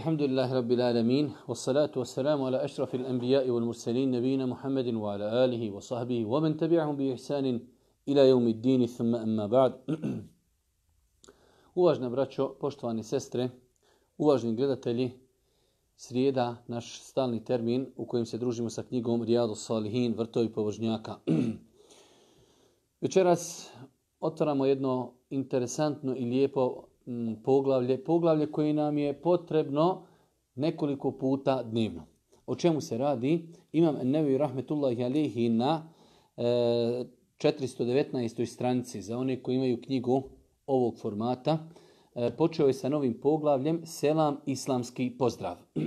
الحمد لله رب العالمين والصلاة والسلام على أشرف الأنبياء والمرسلين نبينا محمد وعلى آله وصحبه ومن تبعهم بإحسان إلى يوم الدين ثم أما بعد Uvažna braćo, poštovane sestre, uvažni gledatelji, srijeda, naš stalni termin u kojem se družimo sa knjigom Rijadu Salihin, Vrtovi pobožnjaka. Večeras otvaramo jedno interesantno i lijepo Mm, poglavlje, poglavlje koje nam je potrebno nekoliko puta dnevno. O čemu se radi? Imam Nevi Rahmetullahi Alihi na 419. E, stranici za one koji imaju knjigu ovog formata. E, počeo je sa novim poglavljem Selam islamski pozdrav.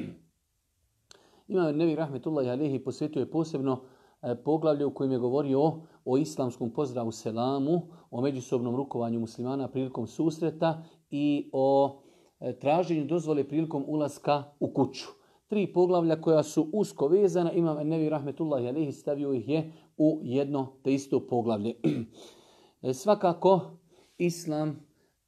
Imam Nevi rahmetullah Alihi posvetio je posebno e, poglavlje u kojem je govorio o, o islamskom pozdravu selamu, o međusobnom rukovanju muslimana prilikom susreta i o e, traženju dozvole prilikom ulaska u kuću. Tri poglavlja koja su usko vezana, imam Nevi Rahmetullah Alehi stavio ih je u jedno te isto poglavlje. E, svakako, Islam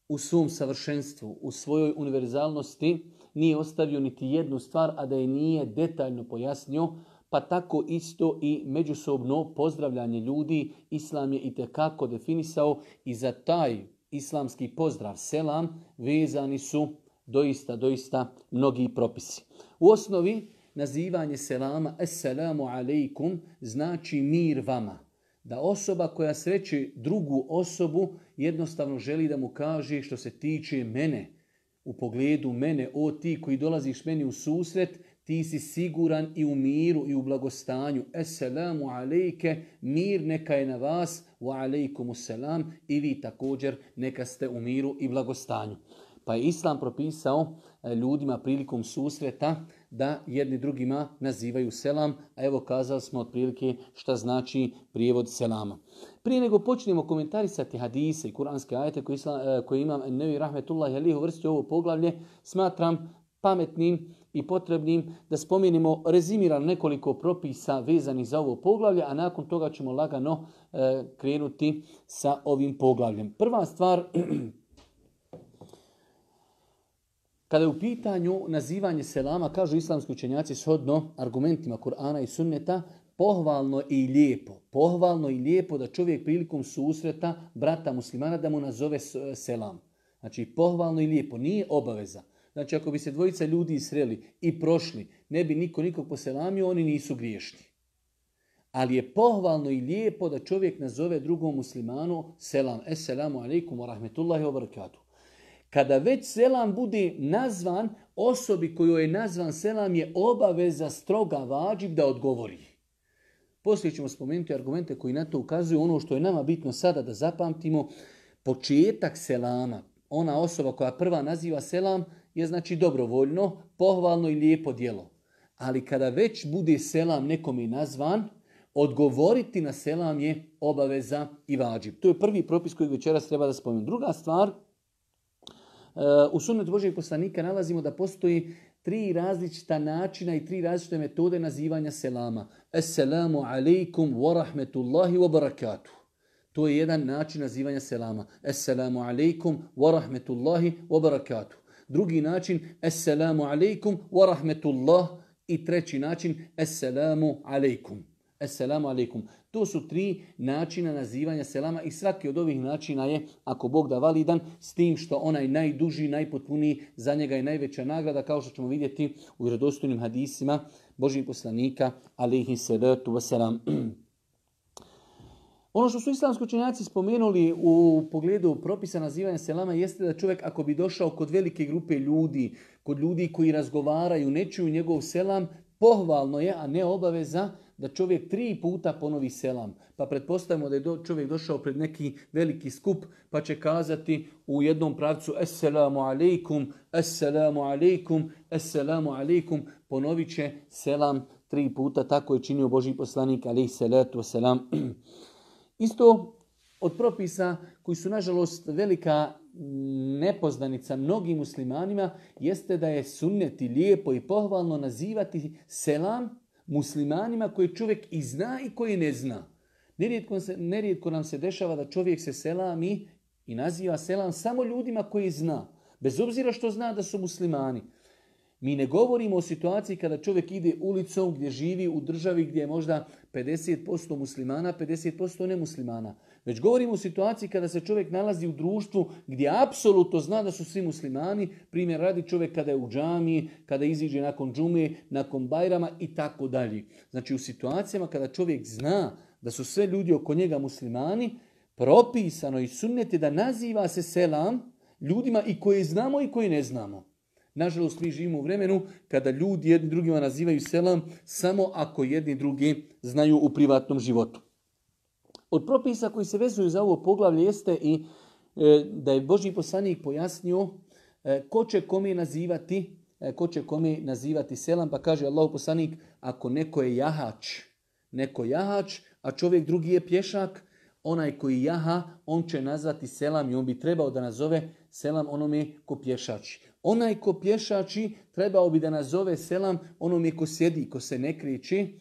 u svom savršenstvu, u svojoj univerzalnosti, nije ostavio niti jednu stvar, a da je nije detaljno pojasnio, pa tako isto i međusobno pozdravljanje ljudi, Islam je i kako definisao i za taj islamski pozdrav selam vezani su doista, doista mnogi propisi. U osnovi nazivanje selama assalamu alaikum znači mir vama. Da osoba koja sreće drugu osobu jednostavno želi da mu kaže što se tiče mene. U pogledu mene, o ti koji dolaziš meni u susret, ti si siguran i u miru i u blagostanju. Esselamu alejke, mir neka je na vas, wa alaikum selam i vi također neka ste u miru i blagostanju. Pa je Islam propisao e, ljudima prilikom susreta da jedni drugima nazivaju selam, a evo kazali smo otprilike šta znači prijevod selama. Prije nego počnemo komentarisati hadise i kuranske ajete koje, isla, e, koje imam Nevi Rahmetullah Jalih uvrstio ovo poglavlje, smatram pametnim i potrebnim da spomenimo rezimiran nekoliko propisa vezanih za ovo poglavlje, a nakon toga ćemo lagano e, krenuti sa ovim poglavljem. Prva stvar, kada je u pitanju nazivanje selama, kažu islamski učenjaci shodno argumentima Kur'ana i sunneta, pohvalno i lijepo, pohvalno i lijepo da čovjek prilikom susreta brata muslimana da mu nazove selam. Znači pohvalno i lijepo, nije obaveza. Znači, ako bi se dvojica ljudi sreli i prošli, ne bi niko nikog poselamio, oni nisu griješni. Ali je pohvalno i lijepo da čovjek nazove drugom muslimanu selam, Esselamu alaikum wa rahmetullahi wa barakatuh. Kada već selam bude nazvan, osobi kojoj je nazvan selam je obaveza stroga vađib da odgovori. Poslije ćemo spomenuti argumente koji na to ukazuju. Ono što je nama bitno sada da zapamtimo, početak selama. Ona osoba koja prva naziva selam, je znači dobrovoljno, pohvalno i lijepo djelo. Ali kada već bude selam nekom i nazvan, odgovoriti na selam je obaveza i vađib. To je prvi propis koji večeras treba da spomenu. Druga stvar, e, u sunnetu Božeg poslanika nalazimo da postoji tri različita načina i tri različite metode nazivanja selama. Esselamu alaikum wa rahmetullahi wa barakatuh. To je jedan način nazivanja selama. Esselamu alaikum wa rahmetullahi wa barakatuh drugi način assalamu alaikum wa rahmetullah i treći način assalamu alaikum. Assalamu alaikum. To su tri načina nazivanja selama i svaki od ovih načina je, ako Bog da validan, s tim što onaj najduži, najpotpuniji, za njega je najveća nagrada, kao što ćemo vidjeti u vjerodostojnim hadisima Božih poslanika, alaihi salatu wasalam. Ono što su islamski učenjaci spomenuli u pogledu propisa nazivanja selama jeste da čovjek ako bi došao kod velike grupe ljudi, kod ljudi koji razgovaraju, ne čuju njegov selam, pohvalno je, a ne obaveza, da čovjek tri puta ponovi selam. Pa pretpostavimo da je čovjek došao pred neki veliki skup pa će kazati u jednom pravcu Esselamu alaikum, Esselamu alaikum, Esselamu alaikum. Ponovit će selam tri puta, tako je činio Boži poslanik alaih salatu selam. Isto od propisa koji su nažalost velika nepoznanica mnogim muslimanima jeste da je sunneti lijepo i pohvalno nazivati selam muslimanima koje čovjek i zna i koji ne zna. Nerijetko, se, nerijetko nam se dešava da čovjek se selami i naziva selam samo ljudima koji zna. Bez obzira što zna da su muslimani. Mi ne govorimo o situaciji kada čovjek ide ulicom gdje živi u državi gdje je možda 50% muslimana, 50% nemuslimana. Već govorimo o situaciji kada se čovjek nalazi u društvu gdje apsolutno zna da su svi muslimani. Primjer radi čovjek kada je u džami, kada iziđe nakon džume, nakon bajrama i tako dalje. Znači u situacijama kada čovjek zna da su sve ljudi oko njega muslimani, propisano i sunnete da naziva se selam ljudima i koje znamo i koji ne znamo. Nažalost, mi živimo u vremenu kada ljudi jedni drugima nazivaju selam samo ako jedni drugi znaju u privatnom životu. Od propisa koji se vezuju za ovo poglavlje jeste i e, da je Boži poslanik pojasnio e, ko će kome nazivati e, ko će kome nazivati selam, pa kaže Allah poslanik, ako neko je jahač, neko jahač, a čovjek drugi je pješak, onaj koji jaha, on će nazvati selam i on bi trebao da nazove selam onome ko pješači. Onaj ko pješači trebao bi da nazove selam onom je ko sjedi, ko se ne kriči.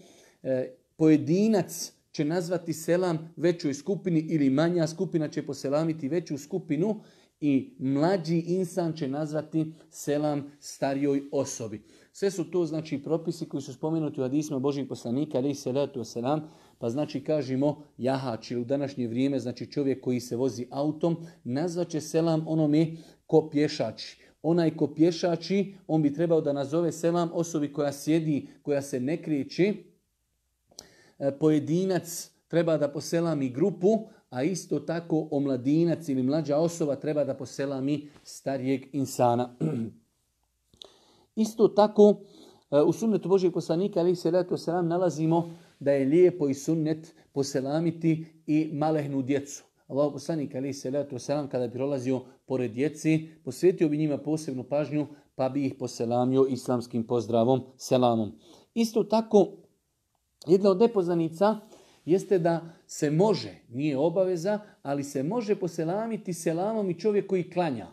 E, pojedinac će nazvati selam većoj skupini ili manja skupina će poselamiti veću skupinu i mlađi insan će nazvati selam starijoj osobi. Sve su to znači propisi koji su spomenuti u hadisma Božih poslanika, ali se letu selam, pa znači kažemo jahač ili u današnje vrijeme, znači čovjek koji se vozi autom, nazvaće selam onome ko pješači onaj ko pješači, on bi trebao da nazove selam osobi koja sjedi, koja se ne kriječi. E, pojedinac treba da poselami grupu, a isto tako omladinac ili mlađa osoba treba da poselami starijeg insana. Isto tako, e, u sunnetu Božeg poslanika, ali se leto selam, nalazimo da je lijepo i sunnet poselamiti i malehnu djecu. Allah poslanik ali se selam kada bi prolazio pored djeci, posvetio bi njima posebnu pažnju pa bi ih poselamio islamskim pozdravom, selamom. Isto tako, jedna od nepoznanica jeste da se može, nije obaveza, ali se može poselamiti selamom i čovjek koji klanja.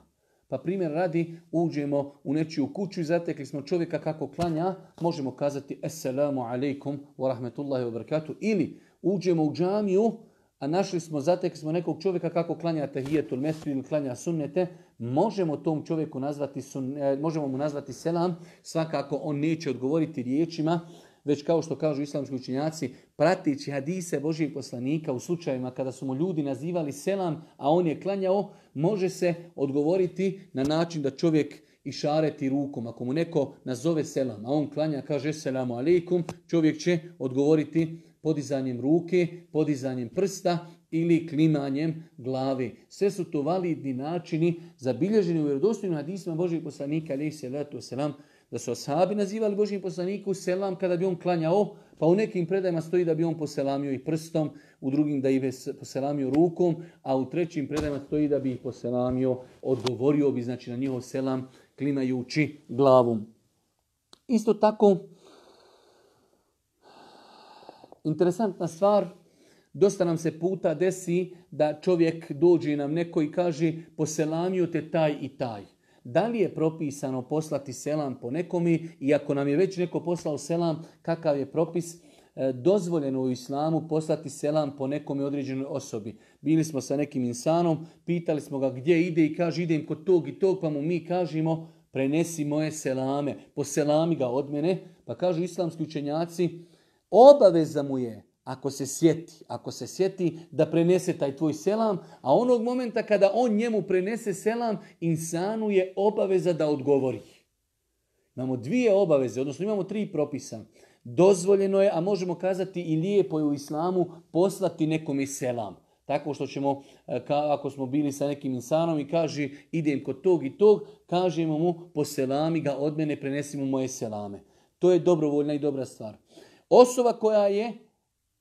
Pa primjer radi, uđemo u nečiju kuću i zatekli smo čovjeka kako klanja, možemo kazati Esselamu alaikum wa rahmetullahi wa barakatuh. Ili uđemo u džamiju, a našli smo, zatekli smo nekog čovjeka kako klanja tahijetul mesu ili klanja sunnete, možemo tom čovjeku nazvati, sun, e, možemo mu nazvati selam, svakako on neće odgovoriti riječima, već kao što kažu islamski učinjaci, pratići hadise Božijeg poslanika u slučajima kada su mu ljudi nazivali selam, a on je klanjao, može se odgovoriti na način da čovjek i šareti rukom. Ako mu neko nazove selam, a on klanja, kaže selamu alaikum, čovjek će odgovoriti podizanjem ruke, podizanjem prsta ili klimanjem glave. Sve su to validni načini zabilježeni u vjerodostojnim hadisima Božijeg poslanika, ali se selam, da su ashabi nazivali Božim poslaniku selam kada bi on klanjao, pa u nekim predajama stoji da bi on poselamio i prstom, u drugim da bi poselamio rukom, a u trećim predajama stoji da bi ih poselamio, odgovorio bi znači na njihov selam klimajući glavom. Isto tako, interesantna stvar, dosta nam se puta desi da čovjek dođe nam neko i kaže poselamio te taj i taj. Da li je propisano poslati selam po nekomi i ako nam je već neko poslao selam, kakav je propis? E, dozvoljeno u islamu poslati selam po nekom određenoj osobi. Bili smo sa nekim insanom, pitali smo ga gdje ide i kaže idem kod tog i tog, pa mu mi kažemo prenesi moje selame, poselami ga od mene. Pa kažu islamski učenjaci, Obaveza mu je, ako se sjeti, ako se sjeti da prenese taj tvoj selam, a onog momenta kada on njemu prenese selam, insanu je obaveza da odgovori. Imamo dvije obaveze, odnosno imamo tri propisa. Dozvoljeno je, a možemo kazati i lijepo je u islamu, poslati nekom selam. Tako što ćemo, e, ako smo bili sa nekim insanom i kaže idem kod tog i tog, kažemo mu po selami ga od mene, prenesimo moje selame. To je dobrovoljna i dobra stvar. Osoba koja je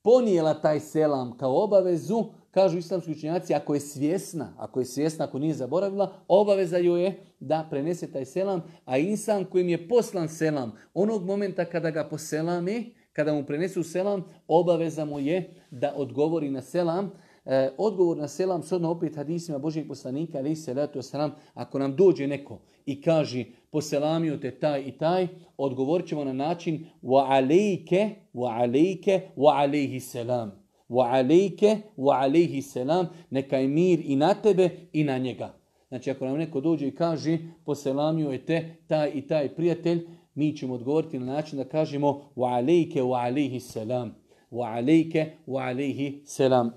ponijela taj selam kao obavezu, kažu islamski učinjaci, ako je svjesna, ako je svjesna, ako nije zaboravila, obaveza joj je da prenese taj selam, a insan kojim je poslan selam, onog momenta kada ga poselami, kada mu prenesu selam, obaveza mu je da odgovori na selam, e, odgovor na selam, sodno opet hadisima Božijeg poslanika, ali se to selam, ako nam dođe neko i kaže poselamio te taj i taj, odgovorit ćemo na način wa alejke, wa alejke, wa alejhi selam. Wa alejke, wa alejhi selam, neka je mir i na tebe i na njega. Znači ako nam neko dođe i kaže poselamio je te taj i taj prijatelj, mi ćemo odgovoriti na način da kažemo wa alejke, wa alejhi selam. Wa alejke, wa alejhi selam.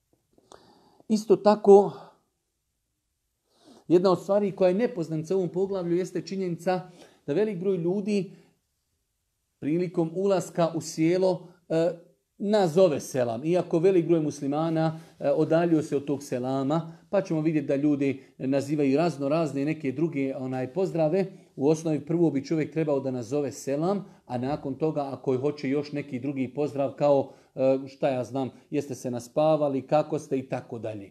Isto tako, jedna od stvari koja je nepoznanica u ovom poglavlju jeste činjenica da velik broj ljudi prilikom ulaska u sjelo e, nazove selam. Iako velik broj muslimana e, odaljio se od tog selama, pa ćemo vidjeti da ljudi nazivaju razno razne neke druge onaj pozdrave. U osnovi prvo bi čovjek trebao da nazove selam, a nakon toga ako hoće još neki drugi pozdrav kao e, šta ja znam, jeste se naspavali, kako ste i tako dalje.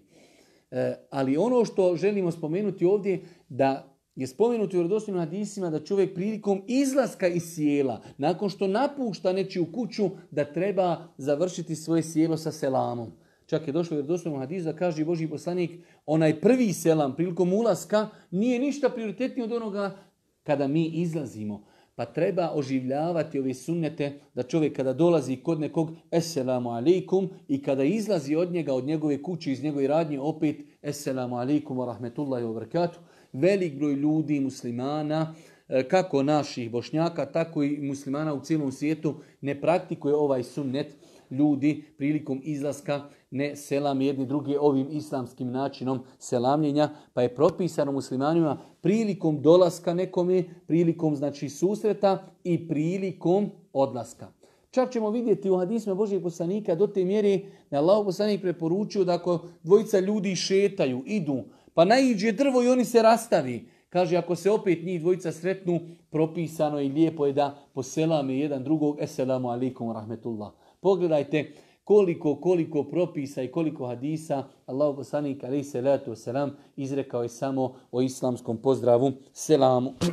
E, ali ono što želimo spomenuti ovdje da je spomenuto u vjerodostojnim hadisima da čovjek prilikom izlaska iz sjela, nakon što napušta nečiju kuću, da treba završiti svoje sjelo sa selamom. Čak je došlo u vjerodostojnom hadisu da kaže Boži poslanik, onaj prvi selam prilikom ulaska nije ništa prioritetnije od onoga kada mi izlazimo. Pa treba oživljavati ove sunnete da čovjek kada dolazi kod nekog Esselamu alaikum i kada izlazi od njega, od njegove kuće, iz njegove radnje, opet Esselamu alaikum wa rahmetullahi wa barakatuh. Velik broj ljudi, muslimana, e, kako naših bošnjaka, tako i muslimana u cijelom svijetu ne praktikuje ovaj sunnet ljudi prilikom izlaska ne selam jedni drugi ovim islamskim načinom selamljenja, pa je propisano muslimanima prilikom dolaska nekome, prilikom znači susreta i prilikom odlaska. Čak ćemo vidjeti u Hadisme Božeg poslanika do te mjeri da je Allah poslanik preporučio da ako dvojica ljudi šetaju, idu, pa naiđe drvo i oni se rastavi. Kaže, ako se opet njih dvojica sretnu, propisano i lijepo je da poselame jedan drugog. Esselamu alaikum rahmetullah. Pogledajte koliko, koliko propisa i koliko hadisa Allah poslanik alaih salatu selam izrekao je samo o islamskom pozdravu selamu.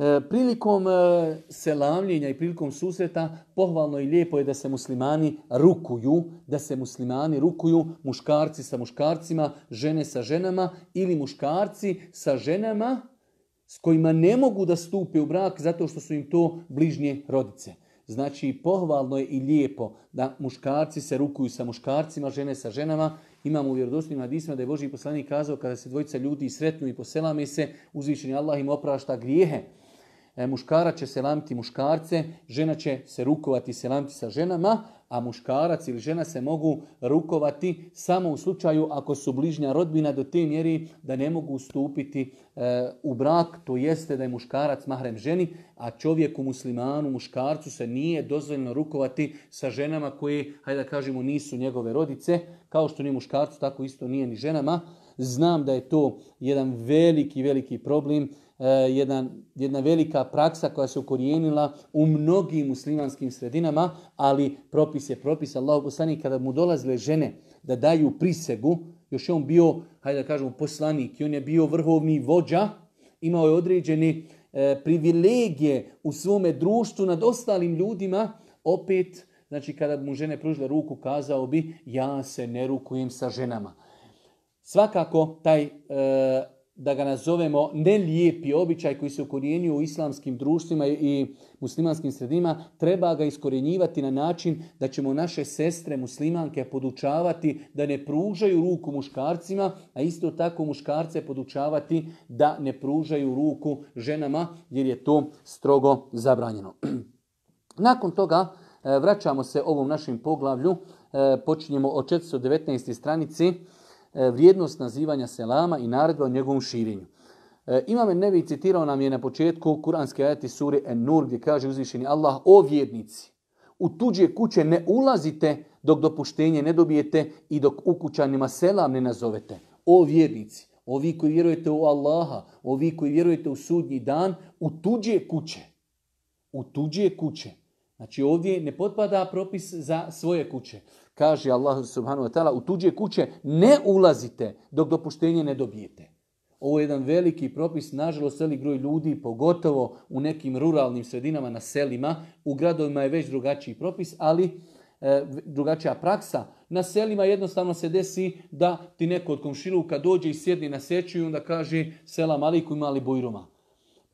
E, prilikom e, selamljenja i prilikom susreta pohvalno i lijepo je da se muslimani rukuju, da se muslimani rukuju muškarci sa muškarcima, žene sa ženama ili muškarci sa ženama s kojima ne mogu da stupe u brak zato što su im to bližnje rodice. Znači, pohvalno je i lijepo da muškarci se rukuju sa muškarcima, žene sa ženama. Imamo u vjerodostojnim da je Boži poslanik kazao kada se dvojica ljudi sretnu i poselame se, je Allah im oprašta grijehe. E, muškarac će se lamiti muškarce, žena će se rukovati i lamiti sa ženama, a muškarac ili žena se mogu rukovati samo u slučaju ako su bližnja rodbina do te mjeri da ne mogu ustupiti e, u brak, to jeste da je muškarac mahrem ženi, a čovjeku muslimanu, muškarcu se nije dozvoljno rukovati sa ženama koje, hajde da kažemo, nisu njegove rodice, kao što ni muškarcu, tako isto nije ni ženama. Znam da je to jedan veliki, veliki problem, e, jedan, jedna velika praksa koja se ukorijenila u mnogim muslimanskim sredinama, ali propis je propis. Allah poslani, kada mu dolazile žene da daju prisegu, još je on bio, hajde da kažemo, poslanik i on je bio vrhovni vođa, imao je određene e, privilegije u svome društvu nad ostalim ljudima, opet, znači kada mu žene pružile ruku, kazao bi, ja se ne rukujem sa ženama. Svakako, taj, eh, da ga nazovemo, nelijepi običaj koji se ukorijenio u islamskim društvima i muslimanskim sredima, treba ga iskorjenjivati na način da ćemo naše sestre muslimanke podučavati da ne pružaju ruku muškarcima, a isto tako muškarce podučavati da ne pružaju ruku ženama, jer je to strogo zabranjeno. Nakon toga, eh, vraćamo se ovom našem poglavlju, eh, počinjemo od 419. stranici, E, vrijednost nazivanja selama i naredba o njegovom širenju. E, Imam Nevi citirao nam je na početku kuranske ajati suri En-Nur gdje kaže uzvišeni Allah o vjernici. U tuđe kuće ne ulazite dok dopuštenje ne dobijete i dok u kućanima selam ne nazovete. O vjernici, ovi koji vjerujete u Allaha, ovi koji vjerujete u sudnji dan, u tuđe kuće. U tuđe kuće. Znači ovdje ne potpada propis za svoje kuće. Kaže Allah subhanahu wa ta'ala, u tuđe kuće ne ulazite dok dopuštenje ne dobijete. Ovo je jedan veliki propis, nažalost, seli broj ljudi, pogotovo u nekim ruralnim sredinama, na selima. U gradovima je već drugačiji propis, ali e, drugačija praksa. Na selima jednostavno se desi da ti neko od komšiluka dođe i sjedni na seću i onda kaže selam aliku imali mali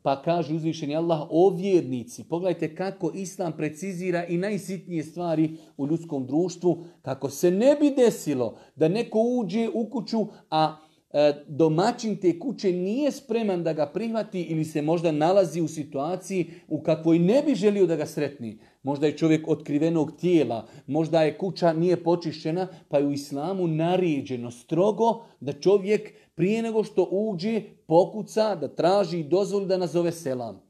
pa kaže uzvišeni Allah o vjernici. Pogledajte kako Islam precizira i najsitnije stvari u ljudskom društvu. Kako se ne bi desilo da neko uđe u kuću, a e, domaćin te kuće nije spreman da ga prihvati ili se možda nalazi u situaciji u kakvoj ne bi želio da ga sretni. Možda je čovjek otkrivenog tijela, možda je kuća nije počišćena, pa je u islamu naređeno strogo da čovjek prije nego što uđe pokuca da traži dozvolu da nazove selam.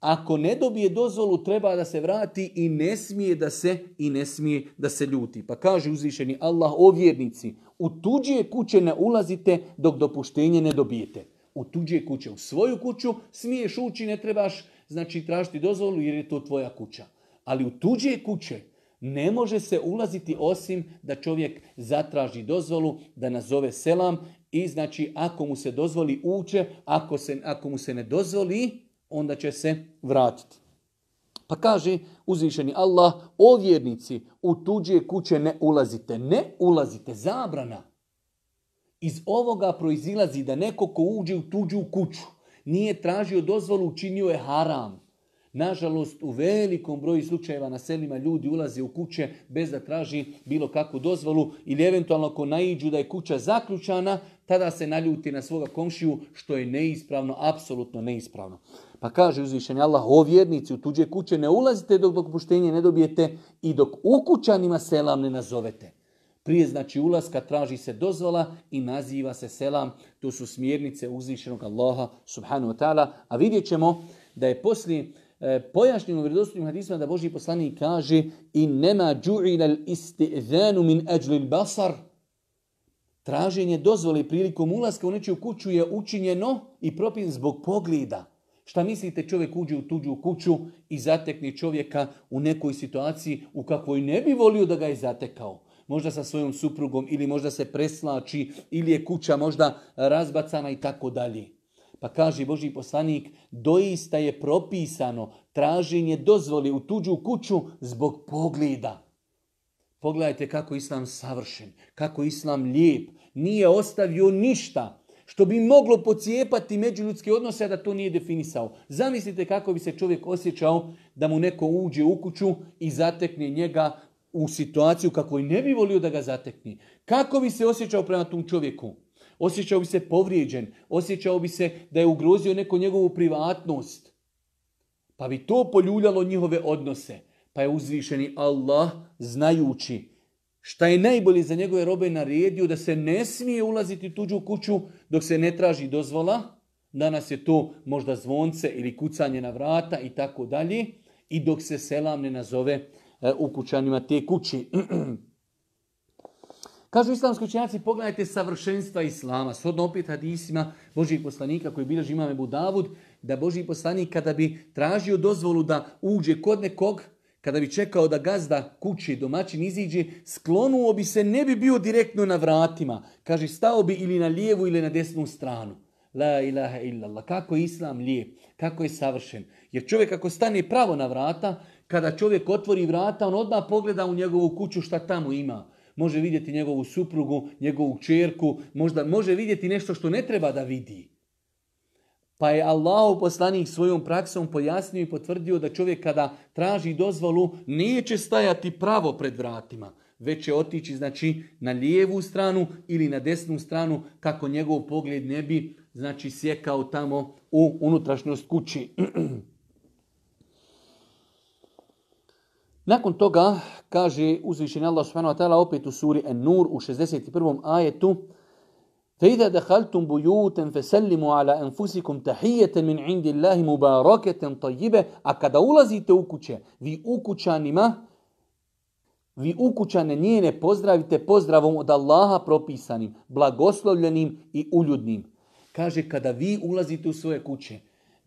Ako ne dobije dozvolu, treba da se vrati i ne smije da se i ne smije da se ljuti. Pa kaže uzvišeni Allah o vjernici, u tuđe kuće ne ulazite dok dopuštenje ne dobijete. U tuđe kuće, u svoju kuću smiješ ući, ne trebaš znači tražiti dozvolu jer je to tvoja kuća. Ali u tuđe kuće ne može se ulaziti osim da čovjek zatraži dozvolu, da nazove selam i znači ako mu se dozvoli uče, ako, se, ako mu se ne dozvoli, onda će se vratiti. Pa kaže uzvišeni Allah, o vjernici, u tuđe kuće ne ulazite. Ne ulazite, zabrana. Iz ovoga proizilazi da neko ko uđe u tuđu kuću, nije tražio dozvolu, učinio je haram. Nažalost, u velikom broju slučajeva na selima ljudi ulaze u kuće bez da traži bilo kakvu dozvolu ili eventualno ako naiđu da je kuća zaključana, tada se naljuti na svoga komšiju, što je neispravno, apsolutno neispravno. Pa kaže uzvišenje Allah, o vjernici, u tuđe kuće ne ulazite dok dopuštenje ne dobijete i dok ukućanima kućanima selam ne nazovete. Prije znači ulaska traži se dozvola i naziva se selam. To su smjernice uzvišenog Allaha subhanahu wa ta'ala. A vidjet ćemo da je poslije E, pojašnjeno u vjerodostojnim da Boži poslanik kaže i nema džu'ila istizanu min basar traženje dozvole prilikom ulaska u nečiju kuću je učinjeno i propin zbog pogleda. Šta mislite čovjek uđe u tuđu kuću i zatekne čovjeka u nekoj situaciji u kakvoj ne bi volio da ga je zatekao? Možda sa svojom suprugom ili možda se preslači ili je kuća možda razbacana i tako dalje. Pa kaže Boži poslanik, doista je propisano traženje dozvoli u tuđu kuću zbog pogleda. Pogledajte kako islam savršen, kako islam lijep. Nije ostavio ništa što bi moglo pocijepati međuljudske odnose, a da to nije definisao. Zamislite kako bi se čovjek osjećao da mu neko uđe u kuću i zatekne njega u situaciju kako i ne bi volio da ga zatekne. Kako bi se osjećao prema tom čovjeku? osjećao bi se povrijeđen, osjećao bi se da je ugrozio neko njegovu privatnost. Pa bi to poljuljalo njihove odnose. Pa je uzvišeni Allah znajući šta je najbolje za njegove robe naredio da se ne smije ulaziti u tuđu kuću dok se ne traži dozvola. Danas je to možda zvonce ili kucanje na vrata i tako dalje. I dok se selam ne nazove e, u kućanima te kući. Kažu islamski učenjaci, pogledajte savršenstva islama. Svodno opet hadisima Božih poslanika koji bilježi imame Budavud, da Božji poslanik kada bi tražio dozvolu da uđe kod nekog, kada bi čekao da gazda kući domaćin iziđe, sklonuo bi se, ne bi bio direktno na vratima. Kaže, stao bi ili na lijevu ili na desnu stranu. La ilaha illallah. Kako je islam lijep, kako je savršen. Jer čovjek ako stane pravo na vrata, kada čovjek otvori vrata, on odmah pogleda u njegovu kuću šta tamo ima može vidjeti njegovu suprugu, njegovu čerku, možda može vidjeti nešto što ne treba da vidi. Pa je Allah poslanih svojom praksom pojasnio i potvrdio da čovjek kada traži dozvolu neće stajati pravo pred vratima, već će otići znači na lijevu stranu ili na desnu stranu kako njegov pogled ne bi znači sjekao tamo u unutrašnjost kući. Nakon toga kaže uzvišeni Allah subhanahu wa ta'ala opet u suri An-Nur u 61. ajetu فَإِذَا دَخَلْتُمْ بُيُوتًا فَسَلِّمُوا عَلَى أَنفُسِكُمْ تَحِيَّةً مِنْ عِنْدِ اللَّهِ مُبَارَكَةً A kada ulazite u kuće, vi ukućanima, vi ukućane njene pozdravite pozdravom od Allaha propisanim, blagoslovljenim i uljudnim. Kaže, kada vi ulazite u svoje kuće,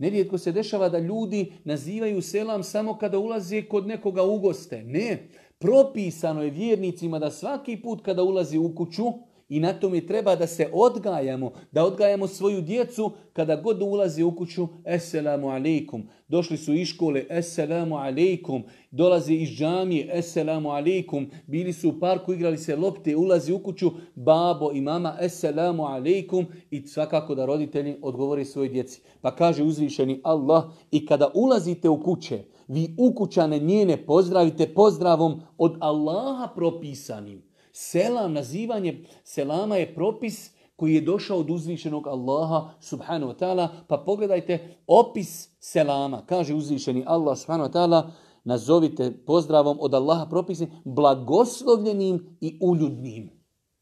Nerijetko se dešava da ljudi nazivaju selam samo kada ulaze kod nekoga ugoste. Ne, propisano je vjernicima da svaki put kada ulazi u kuću, i na tome treba da se odgajamo, da odgajamo svoju djecu kada god ulazi u kuću, eselamu alaikum. Došli su iz škole, eselamu alaikum. Dolazi iz džamije, eselamu alaikum. Bili su u parku, igrali se lopte, ulazi u kuću, babo i mama, eselamu alaikum. I svakako da roditelji odgovori svoj djeci. Pa kaže uzvišeni Allah i kada ulazite u kuće, vi ukućane njene pozdravite pozdravom od Allaha propisanim. Selam, nazivanje selama je propis koji je došao od uzvišenog Allaha subhanahu wa ta'ala. Pa pogledajte opis selama. Kaže uzvišeni Allah subhanahu wa ta'ala nazovite pozdravom od Allaha propisnim blagoslovljenim i uljudnim.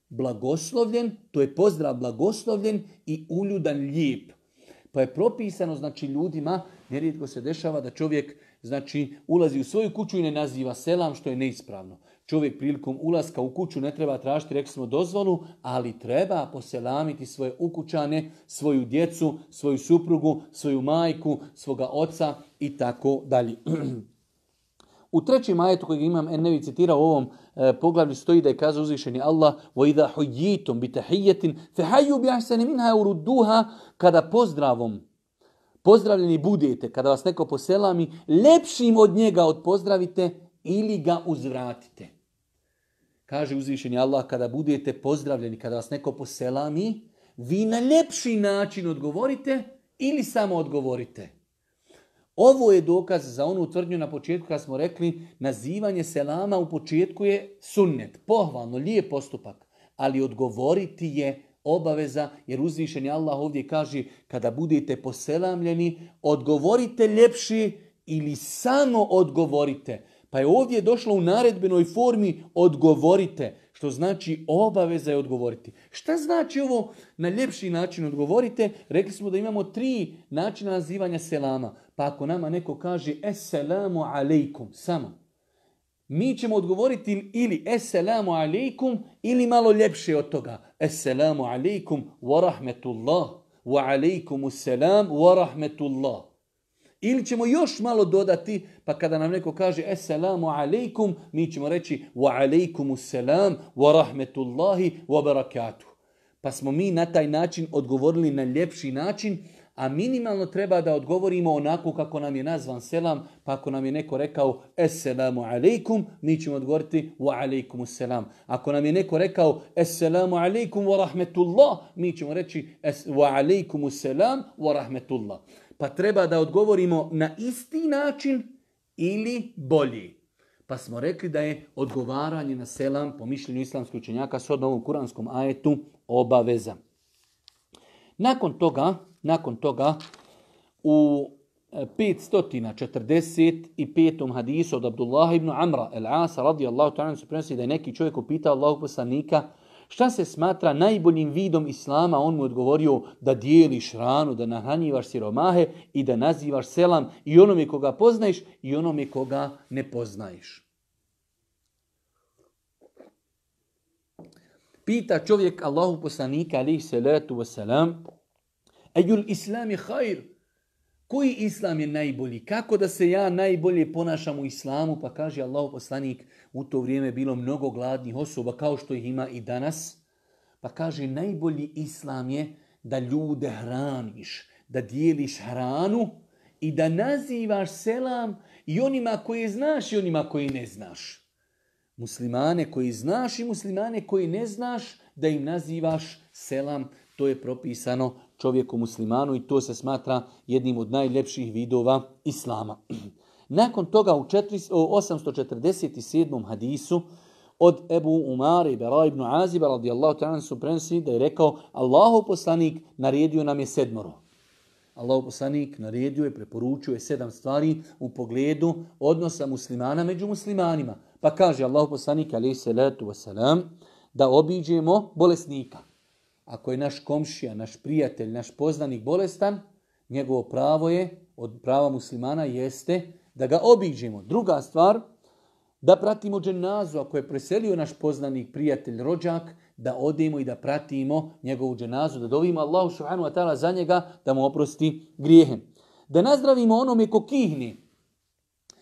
Blagoslovljen, to je pozdrav blagoslovljen i uljudan lijep. Pa je propisano znači ljudima, nerijetko se dešava da čovjek znači ulazi u svoju kuću i ne naziva selam što je neispravno. Čovjek prilikom ulaska u kuću ne treba tražiti, rekli smo, dozvolu, ali treba poselamiti svoje ukućane, svoju djecu, svoju suprugu, svoju majku, svoga oca i tako dalje. U trećem ajetu kojeg imam Ennevi citirao u ovom e, poglavlju stoji da je kazao uzvišeni Allah وَإِذَا حُيِّتُمْ بِتَحِيَّتِنْ فَحَيُّ بِعْسَنِ مِنْهَا اُرُدُّهَا Kada pozdravom pozdravljeni budete, kada vas neko poselami, lepšim od njega odpozdravite ili ga uzvratite. Kaže uzvišeni Allah, kada budete pozdravljeni, kada vas neko poselami, vi na ljepši način odgovorite ili samo odgovorite. Ovo je dokaz za onu tvrdnju na početku kada smo rekli nazivanje selama u početku je sunnet, pohvalno, lijep postupak, ali odgovoriti je obaveza jer uzvišeni Allah ovdje kaže kada budete poselamljeni odgovorite ljepši ili samo odgovorite. Pa je ovdje došlo u naredbenoj formi odgovorite, što znači obaveza je odgovoriti. Šta znači ovo na ljepši način odgovorite? Rekli smo da imamo tri načina nazivanja selama. Pa ako nama neko kaže eselamu alejkum, samo. Mi ćemo odgovoriti ili eselamu alejkum ili malo ljepše od toga. Eselamu alejkum wa rahmetullah wa alejkumu selam wa rahmetullah. Ili ćemo još malo dodati, pa kada nam neko kaže Esselamu alaikum, mi ćemo reći Wa alaikumu selam, wa rahmetullahi, wa barakatuh. Pa smo mi na taj način odgovorili na ljepši način, a minimalno treba da odgovorimo onako kako nam je nazvan selam, pa ako nam je neko rekao Esselamu alaikum, mi ćemo odgovoriti Wa alaikumu selam. Ako nam je neko rekao Esselamu alaikum wa rahmetullah, mi ćemo reći Wa alaikumu selam wa rahmetullah pa treba da odgovorimo na isti način ili bolji. Pa smo rekli da je odgovaranje na selam po mišljenju islamskih učenjaka s odnovom kuranskom ajetu obaveza. Nakon toga, nakon toga u 545. E, hadisu od Abdullah ibn Amra el-Asa radijallahu ta'ala se prenosi da je neki čovjek upitao Allahog poslanika šta se smatra najboljim vidom islama, on mu odgovorio da dijeliš ranu, da nahranjivaš siromahe i da nazivaš selam i onome koga poznaješ i onome koga ne poznaješ. Pita čovjek Allahu poslanika alaihi salatu wasalam Ejul islam je hajr. Koji islam je najbolji? Kako da se ja najbolje ponašam u islamu? Pa kaže Allahu poslanik u to vrijeme bilo mnogo gladnih osoba kao što ih ima i danas. Pa kaže najbolji islam je da ljude hraniš, da dijeliš hranu i da nazivaš selam i onima koje znaš i onima koje ne znaš. Muslimane koji znaš i muslimane koje ne znaš da im nazivaš selam, to je propisano čovjeku muslimanu i to se smatra jednim od najljepših vidova islama. Nakon toga u 847. hadisu od Ebu i Bera ibn Aziba radijallahu ta'ala su da je rekao Allahu poslanik naredio nam je sedmoro. Allahu poslanik naredio je, preporučio je sedam stvari u pogledu odnosa muslimana među muslimanima. Pa kaže Allahu poslanik alaih salatu wasalam da obiđemo bolesnika. Ako je naš komšija, naš prijatelj, naš poznanik bolestan, njegovo pravo je, od prava muslimana jeste da ga obiđemo. Druga stvar, da pratimo dženazu, ako je preselio naš poznanik prijatelj rođak, da odemo i da pratimo njegovu dženazu, da dovimo Allahu subhanahu wa ta'ala za njega, da mu oprosti grijehe. Da nazdravimo onome ko kihni.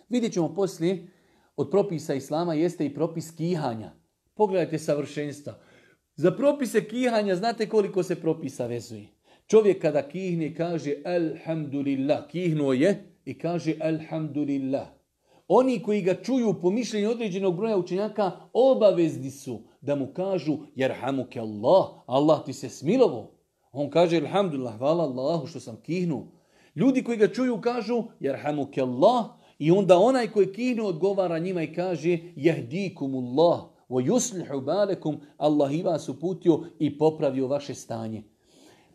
Vidjet ćemo poslije, od propisa Islama jeste i propis kihanja. Pogledajte savršenstva. Za propise kihanja znate koliko se propisa vezuje. Čovjek kada kihne kaže Alhamdulillah, kihnuo je, i kaže Alhamdulillah. Oni koji ga čuju po mišljenju određenog broja učenjaka obavezni su da mu kažu Jerhamuke Allah, Allah ti se smilovo. On kaže Alhamdulillah, hvala Allahu što sam kihnu. Ljudi koji ga čuju kažu Jerhamuke Allah i onda onaj koji kihnu odgovara njima i kaže Jehdikumullah, wa yuslihu balekum, Allah i vas uputio i popravio vaše stanje.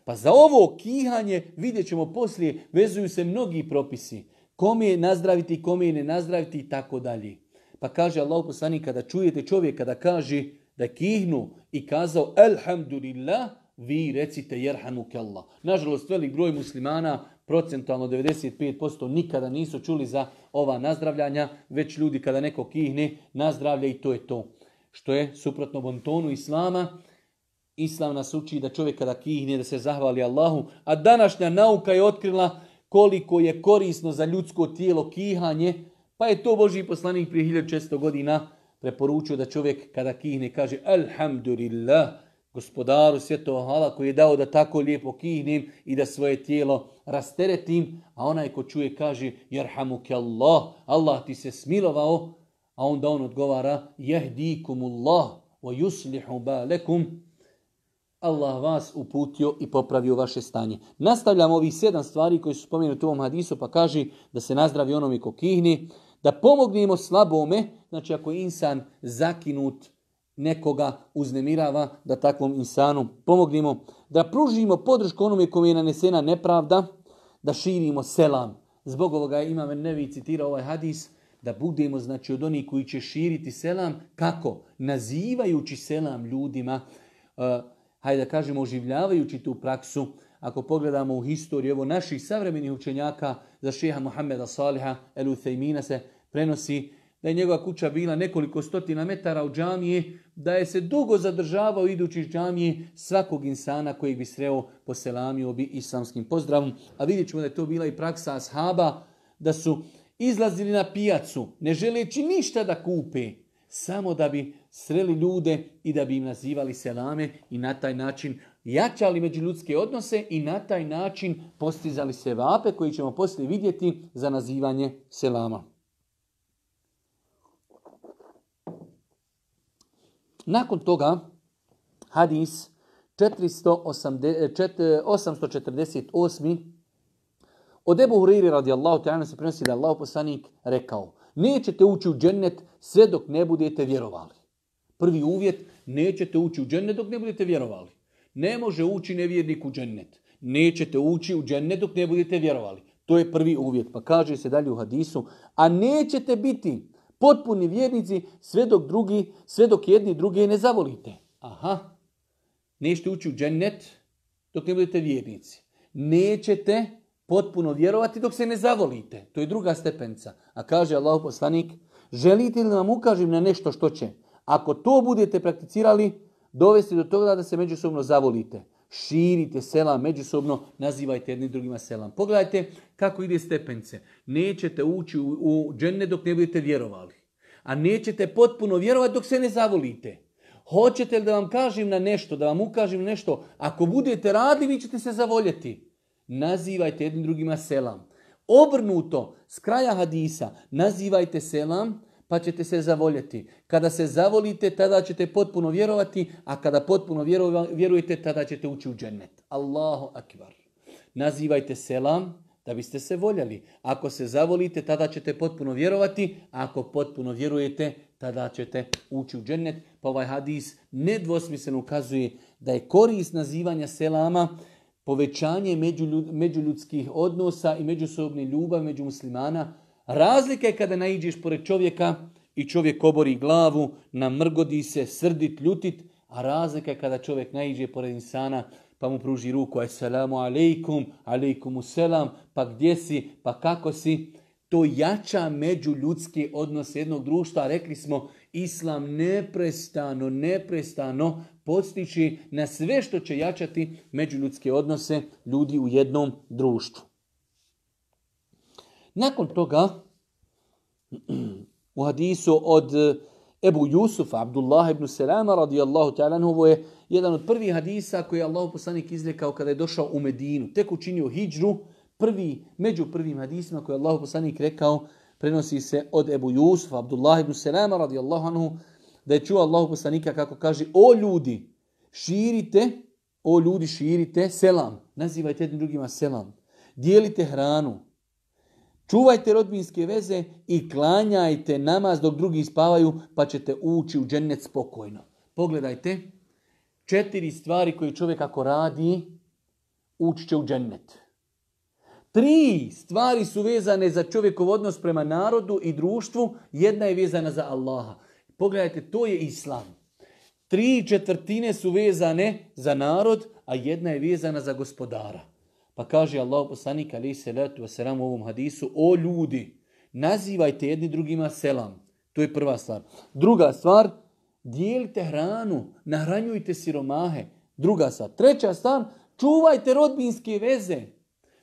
Pa za ovo kihanje, vidjet ćemo poslije, vezuju se mnogi propisi. Kome je nazdraviti, kome je ne nazdraviti i tako dalje. Pa kaže Allah poslani, kada čujete čovjeka da kaže da kihnu i kazao Alhamdulillah, vi recite jerhamu Allah. Nažalost, velik broj muslimana, procentualno 95%, nikada nisu čuli za ova nazdravljanja, već ljudi kada neko kihne, nazdravlja i to je to. Što je suprotno bontonu islama, Islam nas uči da čovjek kada kihne da se zahvali Allahu, a današnja nauka je otkrila koliko je korisno za ljudsko tijelo kihanje, pa je to Boži poslanik prije 1600 godina preporučio da čovjek kada kihne kaže Alhamdulillah, gospodaru svjetova hala koji je dao da tako lijepo kihnem i da svoje tijelo rasteretim, a onaj ko čuje kaže ke Allah, Allah ti se smilovao, a onda on odgovara Jehdikumullah wa yuslihu balekum Allah vas uputio i popravio vaše stanje. Nastavljamo ovih sedam stvari koje su spomenuti u ovom hadisu, pa kaže da se nazdravi onome ko kihni, da pomognemo slabome, znači ako je insan zakinut nekoga uznemirava, da takvom insanu pomognemo, da pružimo podršku onome kome je nanesena nepravda, da širimo selam. Zbog ovoga imam Nevi citirao ovaj hadis, da budemo znači od onih koji će širiti selam, kako? Nazivajući selam ljudima, e, hajde da kažemo, oživljavajući tu praksu. Ako pogledamo u historiju evo naših savremenih učenjaka za šeha Mohameda Saliha El Uthejmina se prenosi da je njegova kuća bila nekoliko stotina metara u džamiji, da je se dugo zadržavao idući iz džamije svakog insana kojeg bi sreo poselamio bi islamskim pozdravom. A vidjet ćemo da je to bila i praksa ashaba, da su izlazili na pijacu, ne želeći ništa da kupe, samo da bi sreli ljude i da bi im nazivali selame i na taj način jačali ljudske odnose i na taj način postizali se vape koji ćemo poslije vidjeti za nazivanje selama. Nakon toga hadis 848. E, e, od Ebu Huriri radijallahu ta'ala se prenosi da Allah poslanik rekao Nećete ući u džennet sve dok ne budete vjerovali. Prvi uvjet, nećete ući u džennet dok ne budete vjerovali. Ne može ući nevjernik u džennet. Nećete ući u džennet dok ne budete vjerovali. To je prvi uvjet. Pa kaže se dalje u hadisu, a nećete biti potpuni vjernici sve dok, drugi, sve dok jedni druge ne zavolite. Aha, nećete ući u džennet dok ne budete vjernici. Nećete potpuno vjerovati dok se ne zavolite. To je druga stepenca. A kaže Allah poslanik, želite li vam ukažem na nešto što će? Ako to budete prakticirali, dovesti do toga da se međusobno zavolite. Širite selam, međusobno nazivajte jednim drugima selam. Pogledajte kako ide stepence. Nećete ući u, u dok ne budete vjerovali. A nećete potpuno vjerovati dok se ne zavolite. Hoćete li da vam kažem na nešto, da vam ukažem nešto? Ako budete radili, vi ćete se zavoljeti. Nazivajte jednim drugima selam. Obrnuto, s kraja hadisa, nazivajte selam, pa ćete se zavoljeti. Kada se zavolite, tada ćete potpuno vjerovati, a kada potpuno vjerujete, tada ćete ući u džennet. Allahu akbar. Nazivajte selam da biste se voljeli. Ako se zavolite, tada ćete potpuno vjerovati, a ako potpuno vjerujete, tada ćete ući u džennet. Pa ovaj hadis nedvosmisleno ukazuje da je korist nazivanja selama povećanje međuljudskih odnosa i međusobne ljubav među muslimana, Razlika je kada naiđeš pored čovjeka i čovjek obori glavu, namrgodi se, srdit, ljutit, a razlika je kada čovjek naiđe pored insana pa mu pruži ruku, assalamu alaikum, alaikum selam, pa gdje si, pa kako si. To jača među ljudski odnos jednog društva. Rekli smo, Islam neprestano, neprestano postići na sve što će jačati međuljudske odnose ljudi u jednom društvu. Nakon toga, u hadisu od e, Ebu Jusufa, Abdullah ibn Selama, radijallahu ta'ala, ovo je jedan od prvih hadisa koji je Allah poslanik izrekao kada je došao u Medinu. Tek učinio hijđru, prvi, među prvim hadisima koji je Allah poslanik rekao, prenosi se od Ebu Jusufa, Abdullah ibn Selama, radijallahu anhu, da je čuo Allah poslanika kako kaže, o ljudi, širite, o ljudi, širite selam, nazivajte jednim drugima selam, dijelite hranu, Čuvajte rodbinske veze i klanjajte namaz dok drugi spavaju pa ćete ući u džennet spokojno. Pogledajte, četiri stvari koje čovjek ako radi, ući će u džennet. Tri stvari su vezane za čovjekov odnos prema narodu i društvu, jedna je vezana za Allaha. Pogledajte, to je islam. Tri četvrtine su vezane za narod, a jedna je vezana za gospodara. Pa kaže Allah poslanik ali se letu u ovom hadisu, o ljudi, nazivajte jedni drugima selam. To je prva stvar. Druga stvar, dijelite hranu, nahranjujte siromahe. Druga stvar. Treća stvar, čuvajte rodbinske veze.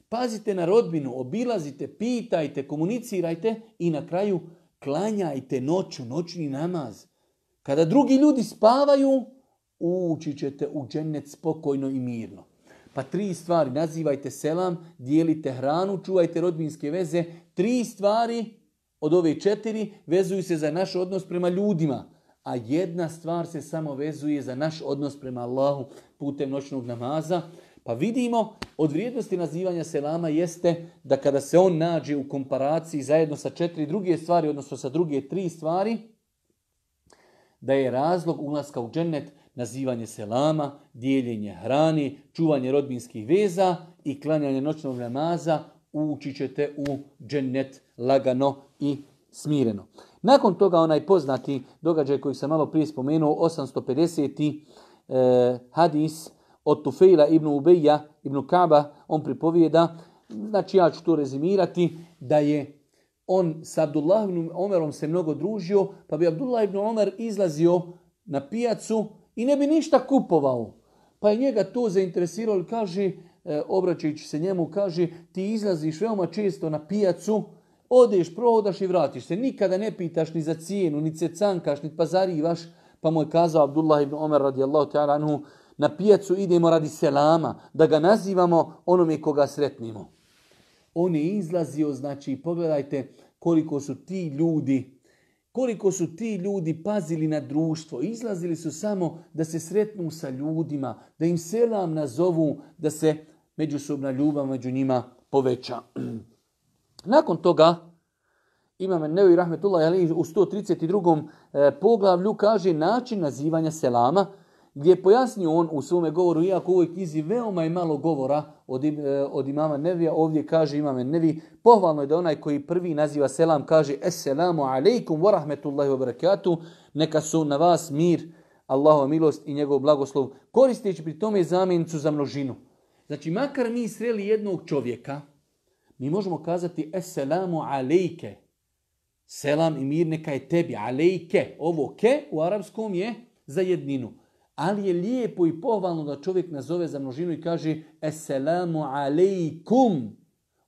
Pazite na rodbinu, obilazite, pitajte, komunicirajte i na kraju klanjajte noću, noćni namaz. Kada drugi ljudi spavaju, učit ćete u džennet spokojno i mirno. Pa tri stvari, nazivajte selam, dijelite hranu, čuvajte rodbinske veze. Tri stvari od ove četiri vezuju se za naš odnos prema ljudima. A jedna stvar se samo vezuje za naš odnos prema Allahu putem noćnog namaza. Pa vidimo, od vrijednosti nazivanja selama jeste da kada se on nađe u komparaciji zajedno sa četiri druge stvari, odnosno sa druge tri stvari, da je razlog ulaska u džennet nazivanje selama, dijeljenje hrane, čuvanje rodbinskih veza i klanjanje noćnog namaza ući ćete u džennet lagano i smireno. Nakon toga onaj poznati događaj koji sam malo prije spomenuo, 850. Eh, hadis od Tufejla ibn Ubeja ibn Kaba, on pripovijeda, znači ja ću to rezimirati, da je on sa Abdullah Omerom se mnogo družio, pa bi Abdullah ibn Omer izlazio na pijacu, i ne bi ništa kupovao. Pa je njega to zainteresiralo, kaže, e, obraćajući se njemu, kaže, ti izlaziš veoma često na pijacu, odeš, prohodaš i vratiš se. Nikada ne pitaš ni za cijenu, ni se cankaš, ni pazarivaš. Pa mu je kazao Abdullah ibn Omer radijallahu ta'ala anhu, na pijacu idemo radi selama, da ga nazivamo onome koga sretnimo. On je izlazio, znači, pogledajte koliko su ti ljudi koliko su ti ljudi pazili na društvo, izlazili su samo da se sretnu sa ljudima, da im selam nazovu, da se međusobna ljubav među njima poveća. Nakon toga, Imam i Rahmetullah u 132. poglavlju kaže način nazivanja selama, gdje je pojasnio on u svome govoru, iako u ovoj knjizi veoma je malo govora od, e, od imama Nevija, ovdje kaže imam Nevi, pohvalno je da onaj koji prvi naziva selam kaže Esselamu alaikum wa rahmetullahi wa barakatuh, neka su na vas mir, Allahova milost i njegov blagoslov, koristeći pri tome zamjenicu za množinu. Znači, makar mi sreli jednog čovjeka, mi možemo kazati Esselamu aleike selam i mir neka je tebi, alejke, ovo ke u arapskom je za jedninu. Ali je lijepo i pohvalno da čovjek nazove za množinu i kaže Esselamu alaikum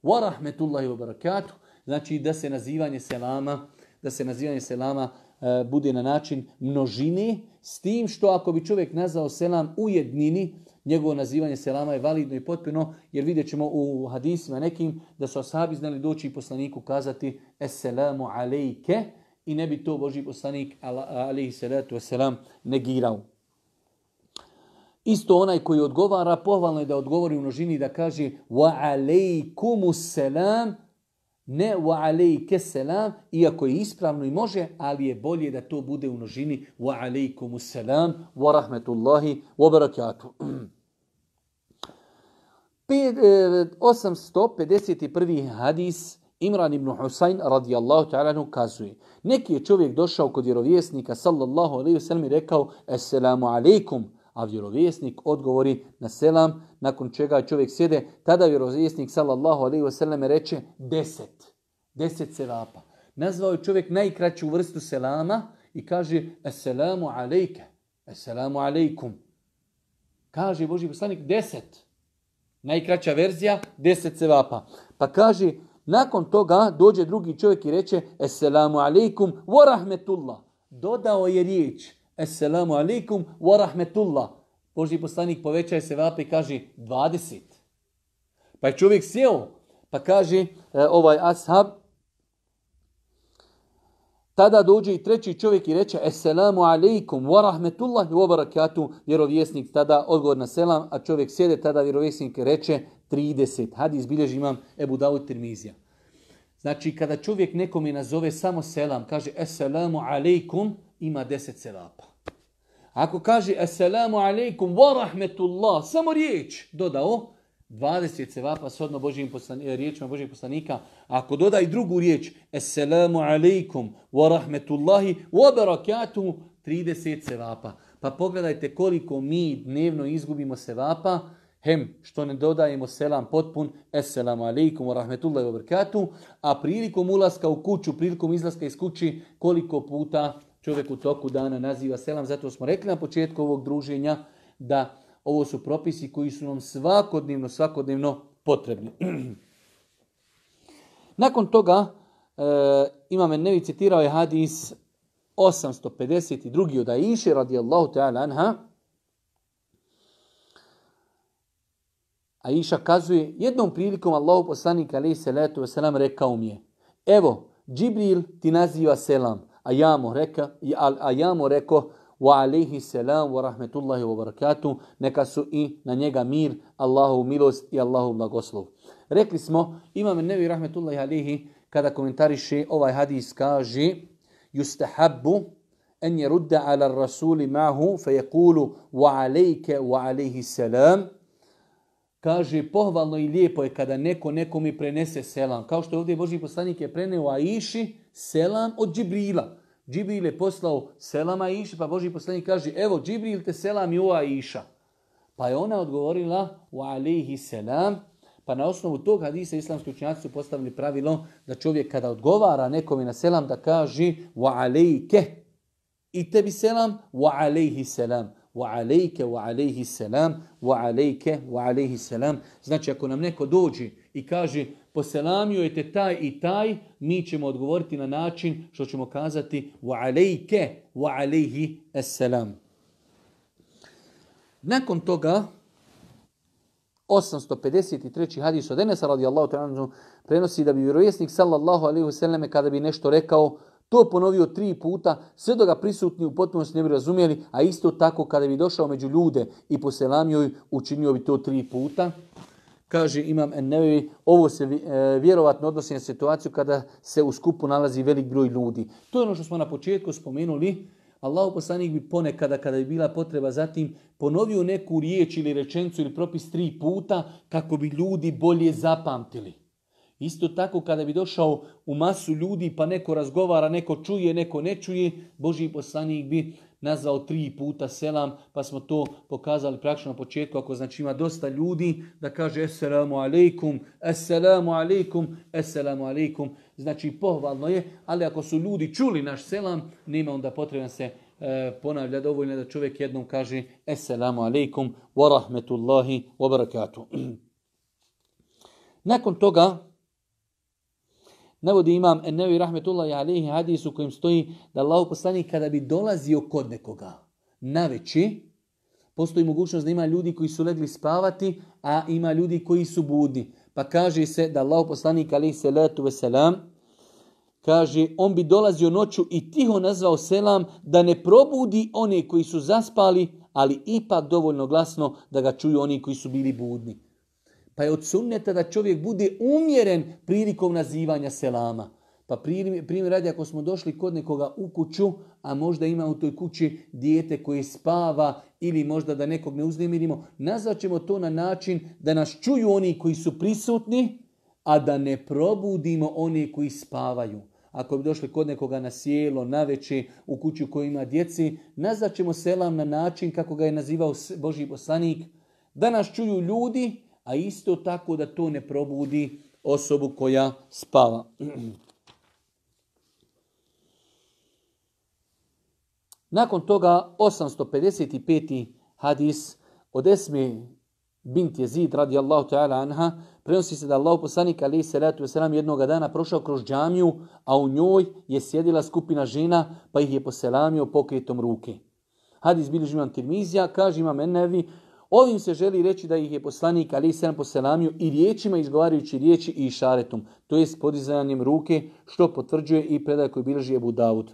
wa rahmetullahi wa barakatuh. Znači da se nazivanje selama, da se nazivanje selama e, bude na način množini, s tim što ako bi čovjek nazvao selam u jednini, njegovo nazivanje selama je validno i potpuno, jer vidjet ćemo u hadisima nekim da su ashabi znali doći i poslaniku kazati Esselamu alaike i ne bi to Boži poslanik alaihi salatu wasalam negirao. Isto onaj koji odgovara, pohvalno je da odgovori u množini da kaže wa alejkumu selam, ne wa alejke selam, iako je ispravno i može, ali je bolje da to bude u množini wa alejkumu selam, wa rahmetullahi, wa barakatuh. 851. E, hadis Imran ibn Husayn radijallahu ta'ala kazuje Neki je čovjek došao kod vjerovjesnika sallallahu alaihi wasallam i rekao Esselamu alaikum a vjerovjesnik odgovori na selam, nakon čega čovjek sjede, tada vjerovjesnik sallallahu alaihi wasallam reče deset. Deset sevapa. Nazvao je čovjek najkraću vrstu selama i kaže Assalamu alejke, Assalamu alejkum. Kaže Boži poslanik deset. Najkraća verzija, deset sevapa. Pa kaže, nakon toga dođe drugi čovjek i reče Esselamu alejkum, wa rahmetullah. Dodao je riječ Esselamu alaikum wa rahmetullah. Boži poslanik povećaje se vape i kaže 20. Pa je čovjek sjeo, pa kaže e, ovaj ashab, tada dođe i treći čovjek i reče Esselamu alaikum wa rahmetullahi wa barakatuh. Vjerovjesnik tada odgovor na selam, a čovjek sjede, tada vjerovjesnik reče 30. Hadi izbilježi imam Ebu Dawud Tirmizija. Znači, kada čovjek nekome nazove samo selam, kaže Esselamu alaikum, ima deset sevapa. Ako kaže Assalamu alaikum wa rahmetullah, samo riječ dodao, 20 sevapa s Božim poslanika, riječima Božih poslanika. Ako doda i drugu riječ, Assalamu alaikum wa rahmetullahi wa barakatuhu, 30 sevapa. Pa pogledajte koliko mi dnevno izgubimo sevapa, hem što ne dodajemo selam potpun, Assalamu alaikum wa rahmetullahi wa barakatuhu, a prilikom ulaska u kuću, prilikom izlaska iz kući, koliko puta čovjek u toku dana naziva selam. Zato smo rekli na početku ovog druženja da ovo su propisi koji su nam svakodnevno, svakodnevno potrebni. Nakon toga e, imam Nevi citirao je hadis 852. od Aiše radijallahu ta'ala anha. Aisha kazuje, jednom prilikom Allahu poslanik alaihi salatu wasalam rekao mi je, evo, Džibril ti naziva selam, a ja mu, reka, a reko, wa alihi selam wa rahmetullahi wa barakatuh, neka su i na njega mir, Allahu milost i Allahu blagoslov. Rekli smo, imam nevi rahmetullahi alihi, kada komentariše ovaj hadis kaže, yustahabbu en je rudda ala rasuli mahu, fe je kulu wa alejke wa alihi selam, Kaže, pohvalno i lijepo je kada neko i prenese selam. Kao što je ovdje Boži poslanik je preneo iši selam od Džibrila. Džibril je poslao selama Iša, pa Boži poslanik kaže, evo Džibril te selam i ova Iša. Pa je ona odgovorila, wa alihi selam, pa na osnovu tog hadisa islamski učinjaci su postavili pravilo da čovjek kada odgovara nekome na selam da kaže wa alejke i tebi selam wa alejhi selam wa alejke wa alejhi selam wa alejke wa alejhi selam znači ako nam neko dođe i kaže poselamio je te taj i taj, mi ćemo odgovoriti na način što ćemo kazati wa alejke, wa alejhi esselam. Nakon toga, 853. hadis od Enesa radijallahu ta'ala prenosi da bi vjerovjesnik sallallahu alaihi wasallam kada bi nešto rekao, to ponovio tri puta, sve do ga prisutni u potpunosti ne bi razumjeli, a isto tako kada bi došao među ljude i poselamio ju, učinio bi to tri puta. Kaže Imam Ennevi, ovo se e, vjerovatno odnosi na situaciju kada se u skupu nalazi velik broj ljudi. To je ono što smo na početku spomenuli. Allah poslanik bi ponekada, kada bi bila potreba zatim, ponovio neku riječ ili rečencu ili propis tri puta kako bi ljudi bolje zapamtili. Isto tako kada bi došao u masu ljudi pa neko razgovara, neko čuje, neko ne čuje, Boži poslanik bi nazvao tri puta selam, pa smo to pokazali praktično na početku, ako znači ima dosta ljudi, da kaže assalamu alaikum, assalamu alaikum, assalamu alaikum. Znači pohvalno je, ali ako su ljudi čuli naš selam, nema onda potreban se e, ponavlja dovoljno da čovjek jednom kaže assalamu alaikum, wa rahmetullahi, wa barakatuh. Nakon toga, Navodi imam Ennevi Rahmetullahi Alihi hadis u kojem stoji da Allah poslanik kada bi dolazio kod nekoga naveći, postoji mogućnost da ima ljudi koji su legli spavati, a ima ljudi koji su budni. Pa kaže se da Allah poslanik Alihi Salatu Veselam kaže, on bi dolazio noću i tiho nazvao selam da ne probudi one koji su zaspali, ali ipak dovoljno glasno da ga čuju oni koji su bili budni. Pa je od sunneta da čovjek bude umjeren prilikom nazivanja selama. Pa primjer radi ako smo došli kod nekoga u kuću, a možda ima u toj kući dijete koje spava ili možda da nekog ne uznemirimo, nazvat ćemo to na način da nas čuju oni koji su prisutni, a da ne probudimo oni koji spavaju. Ako bi došli kod nekoga na sjelo, na u kuću koja ima djeci, nazvat ćemo selam na način kako ga je nazivao Boži poslanik, da nas čuju ljudi, a isto tako da to ne probudi osobu koja spava. Nakon toga 855. hadis od Esme bint Jezid radijallahu ta'ala anha prenosi se da Allah poslanik alaihi salatu wasalam jednog dana prošao kroz džamiju, a u njoj je sjedila skupina žena pa ih je poselamio pokretom ruke. Hadis bilježi imam Tirmizija, kaže imam Ennevi, Ovim se želi reći da ih je poslanik Ali po poselamio i riječima izgovarajući riječi i šaretom, to jest podizanjem ruke, što potvrđuje i predaj koji bilježi Ebu Davud.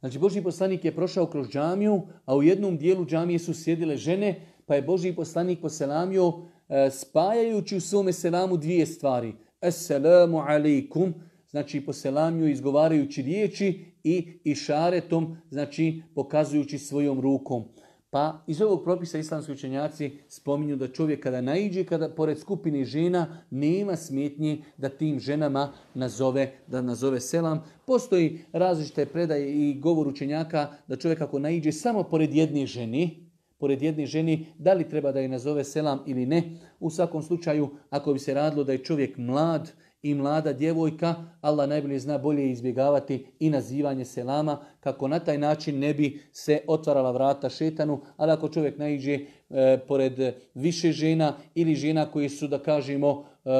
Znači, Boži poslanik je prošao kroz džamiju, a u jednom dijelu džamije su sjedile žene, pa je Boži poslanik poselamio e, spajajući u svome selamu dvije stvari. Esselamu alaikum, znači poselamio izgovarajući riječi i išaretom, znači pokazujući svojom rukom. Pa iz ovog propisa islamski učenjaci spominju da čovjek kada naiđe, kada pored skupine žena nema smetnji da tim ženama nazove, da nazove selam. Postoji različite predaje i govor učenjaka da čovjek ako naiđe samo pored jedne ženi, pored jedne ženi, da li treba da je nazove selam ili ne. U svakom slučaju, ako bi se radilo da je čovjek mlad i mlada djevojka, Allah najbolje zna bolje izbjegavati i nazivanje selama, kako na taj način ne bi se otvarala vrata šetanu, ali ako čovjek naiđe e, pored više žena ili žena koje su, da kažemo, e,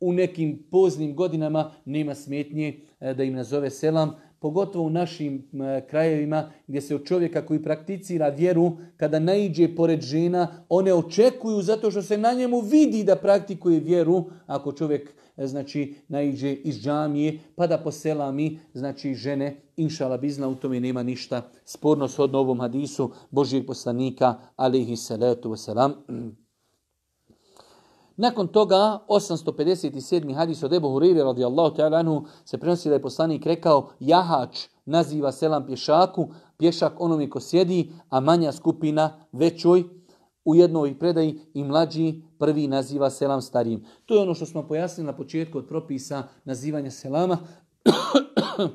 u nekim poznim godinama, nema smetnje e, da im nazove selam, pogotovo u našim krajevima gdje se od čovjeka koji prakticira vjeru, kada naiđe pored žena, one očekuju zato što se na njemu vidi da praktikuje vjeru. Ako čovjek znači naiđe iz džamije pa da selami, znači žene inšala bizna u tome nema ništa sporno od novom hadisu Božijeg poslanika alihi salatu wasalam. Nakon toga 857. hadis od Ebu Hurire radijallahu ta'ala se prenosi da je poslanik rekao jahač naziva selam pješaku, pješak onome ko sjedi, a manja skupina većoj u jednoj predaji i mlađi prvi naziva selam starijim. To je ono što smo pojasnili na početku od propisa nazivanja selama.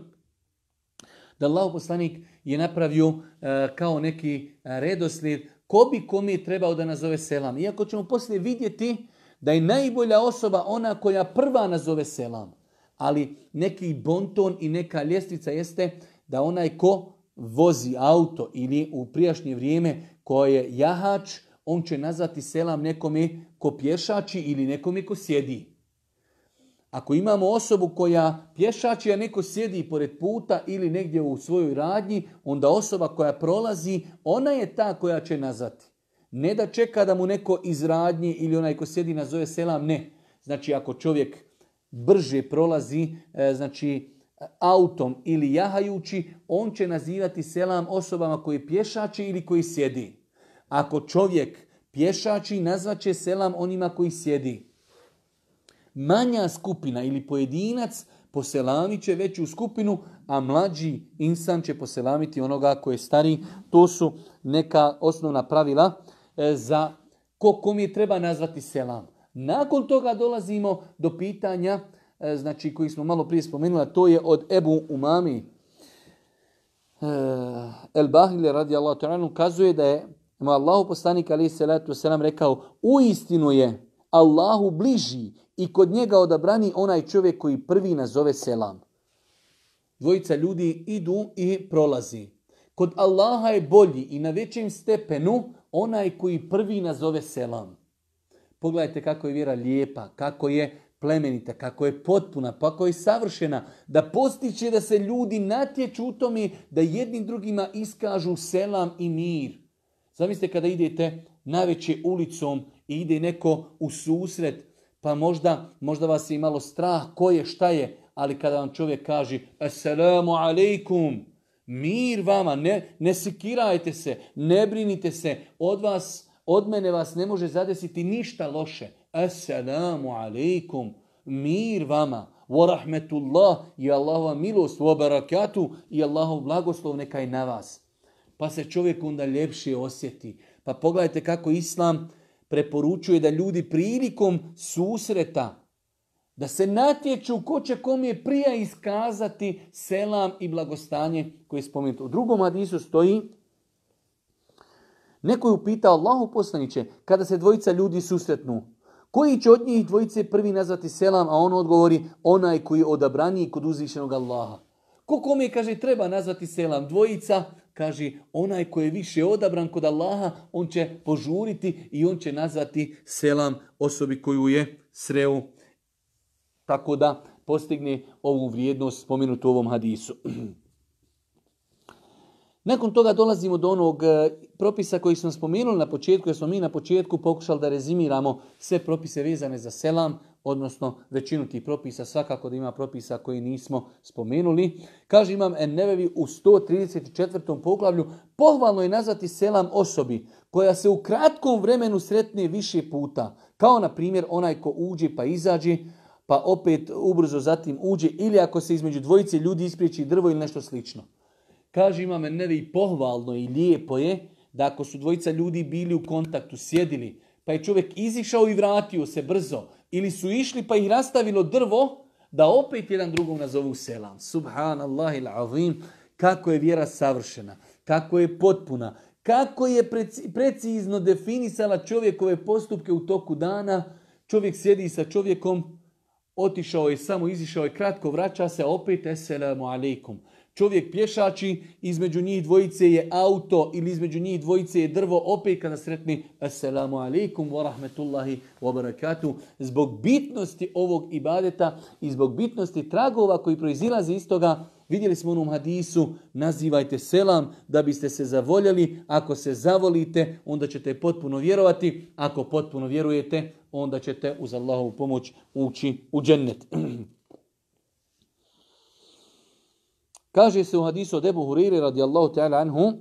da Allah poslanik je napravio e, kao neki e, redoslijed ko bi kom je trebao da nazove selam. Iako ćemo poslije vidjeti da je najbolja osoba ona koja prva nazove selam. Ali neki bonton i neka ljestvica jeste da onaj ko vozi auto ili u prijašnje vrijeme ko je jahač, on će nazvati selam nekome ko pješači ili nekome ko sjedi. Ako imamo osobu koja pješači, a neko sjedi pored puta ili negdje u svojoj radnji, onda osoba koja prolazi, ona je ta koja će nazvati. Ne da čeka da mu neko iz radnje ili onaj ko sjedi nazove selam, ne. Znači ako čovjek brže prolazi, e, znači autom ili jahajući, on će nazivati selam osobama koji pješači ili koji sjedi. Ako čovjek pješači, će selam onima koji sjedi. Manja skupina ili pojedinac poselamit će veću skupinu, a mlađi insan će poselamiti onoga koji je stari. To su neka osnovna pravila e, za ko kom je treba nazvati selam. Nakon toga dolazimo do pitanja e, znači koji smo malo prije spomenuli, to je od Ebu Umami e, El Bahile radi Allah kazuje da je ima Allahu poslanik ali se letu selam rekao uistinu je Allahu bliži i kod njega odabrani onaj čovjek koji prvi nazove selam. Dvojica ljudi idu i prolazi. Kod Allaha je bolji i na većem stepenu onaj koji prvi nazove selam. Pogledajte kako je vjera lijepa, kako je plemenita, kako je potpuna, pa kako je savršena, da postiće da se ljudi natječu u tome da jednim drugima iskažu selam i mir. Zamislite kada idete najveće ulicom i ide neko u susret, pa možda, možda vas je imalo strah ko je, šta je, ali kada vam čovjek kaže Assalamu alaikum, mir vama, ne, ne sikirajte se, ne brinite se, od vas, od mene vas ne može zadesiti ništa loše. Assalamu alaikum, mir vama, wa rahmetullah i Allahova milost, wa barakatu i Allahov blagoslov neka na vas pa se čovjek onda ljepše osjeti. Pa pogledajte kako Islam preporučuje da ljudi prilikom susreta, da se natječu ko će kom je prija iskazati selam i blagostanje koje je spomenuto. U drugom hadisu stoji Neko je upitao Allahu poslaniće, kada se dvojica ljudi susretnu, koji će od njih dvojice prvi nazvati selam, a on odgovori onaj koji je odabraniji kod uzvišenog Allaha. Ko kom je, kaže, treba nazvati selam? Dvojica, kaže onaj koji je više odabran kod Allaha, on će požuriti i on će nazvati selam osobi koju je sreo. Tako da postigne ovu vrijednost spomenutu u ovom hadisu. Nakon toga dolazimo do onog e, propisa koji smo spomenuli na početku, jer smo mi na početku pokušali da rezimiramo sve propise vezane za selam, odnosno većinu tih propisa, svakako da ima propisa koji nismo spomenuli. Kaže imam Ennevevi u 134. poglavlju, pohvalno je nazvati selam osobi koja se u kratkom vremenu sretne više puta, kao na primjer onaj ko uđe pa izađe, pa opet ubrzo zatim uđe ili ako se između dvojice ljudi ispriječi drvo ili nešto slično. Kaže imam nevi, pohvalno i lijepo je da ako su dvojica ljudi bili u kontaktu, sjedili, pa je čovjek izišao i vratio se brzo. Ili su išli pa ih rastavilo drvo da opet jedan drugom nazovu selam. Subhanallah il kako je vjera savršena, kako je potpuna, kako je precizno definisala čovjekove postupke u toku dana. Čovjek sjedi sa čovjekom, otišao je, samo izišao je, kratko vraća se, opet eselamu alaikum. Čovjek pješači, između njih dvojice je auto ili između njih dvojice je drvo, opet kada sretni Assalamu alaikum wa rahmetullahi wa barakatuh. Zbog bitnosti ovog ibadeta i zbog bitnosti tragova koji proizilaze iz toga, vidjeli smo u onom hadisu, nazivajte selam da biste se zavoljeli, ako se zavolite onda ćete potpuno vjerovati, ako potpuno vjerujete onda ćete uz Allahovu pomoć ući u džennet. Kaže se u hadisu od Ebu Huriri radijallahu ta'ala anhu,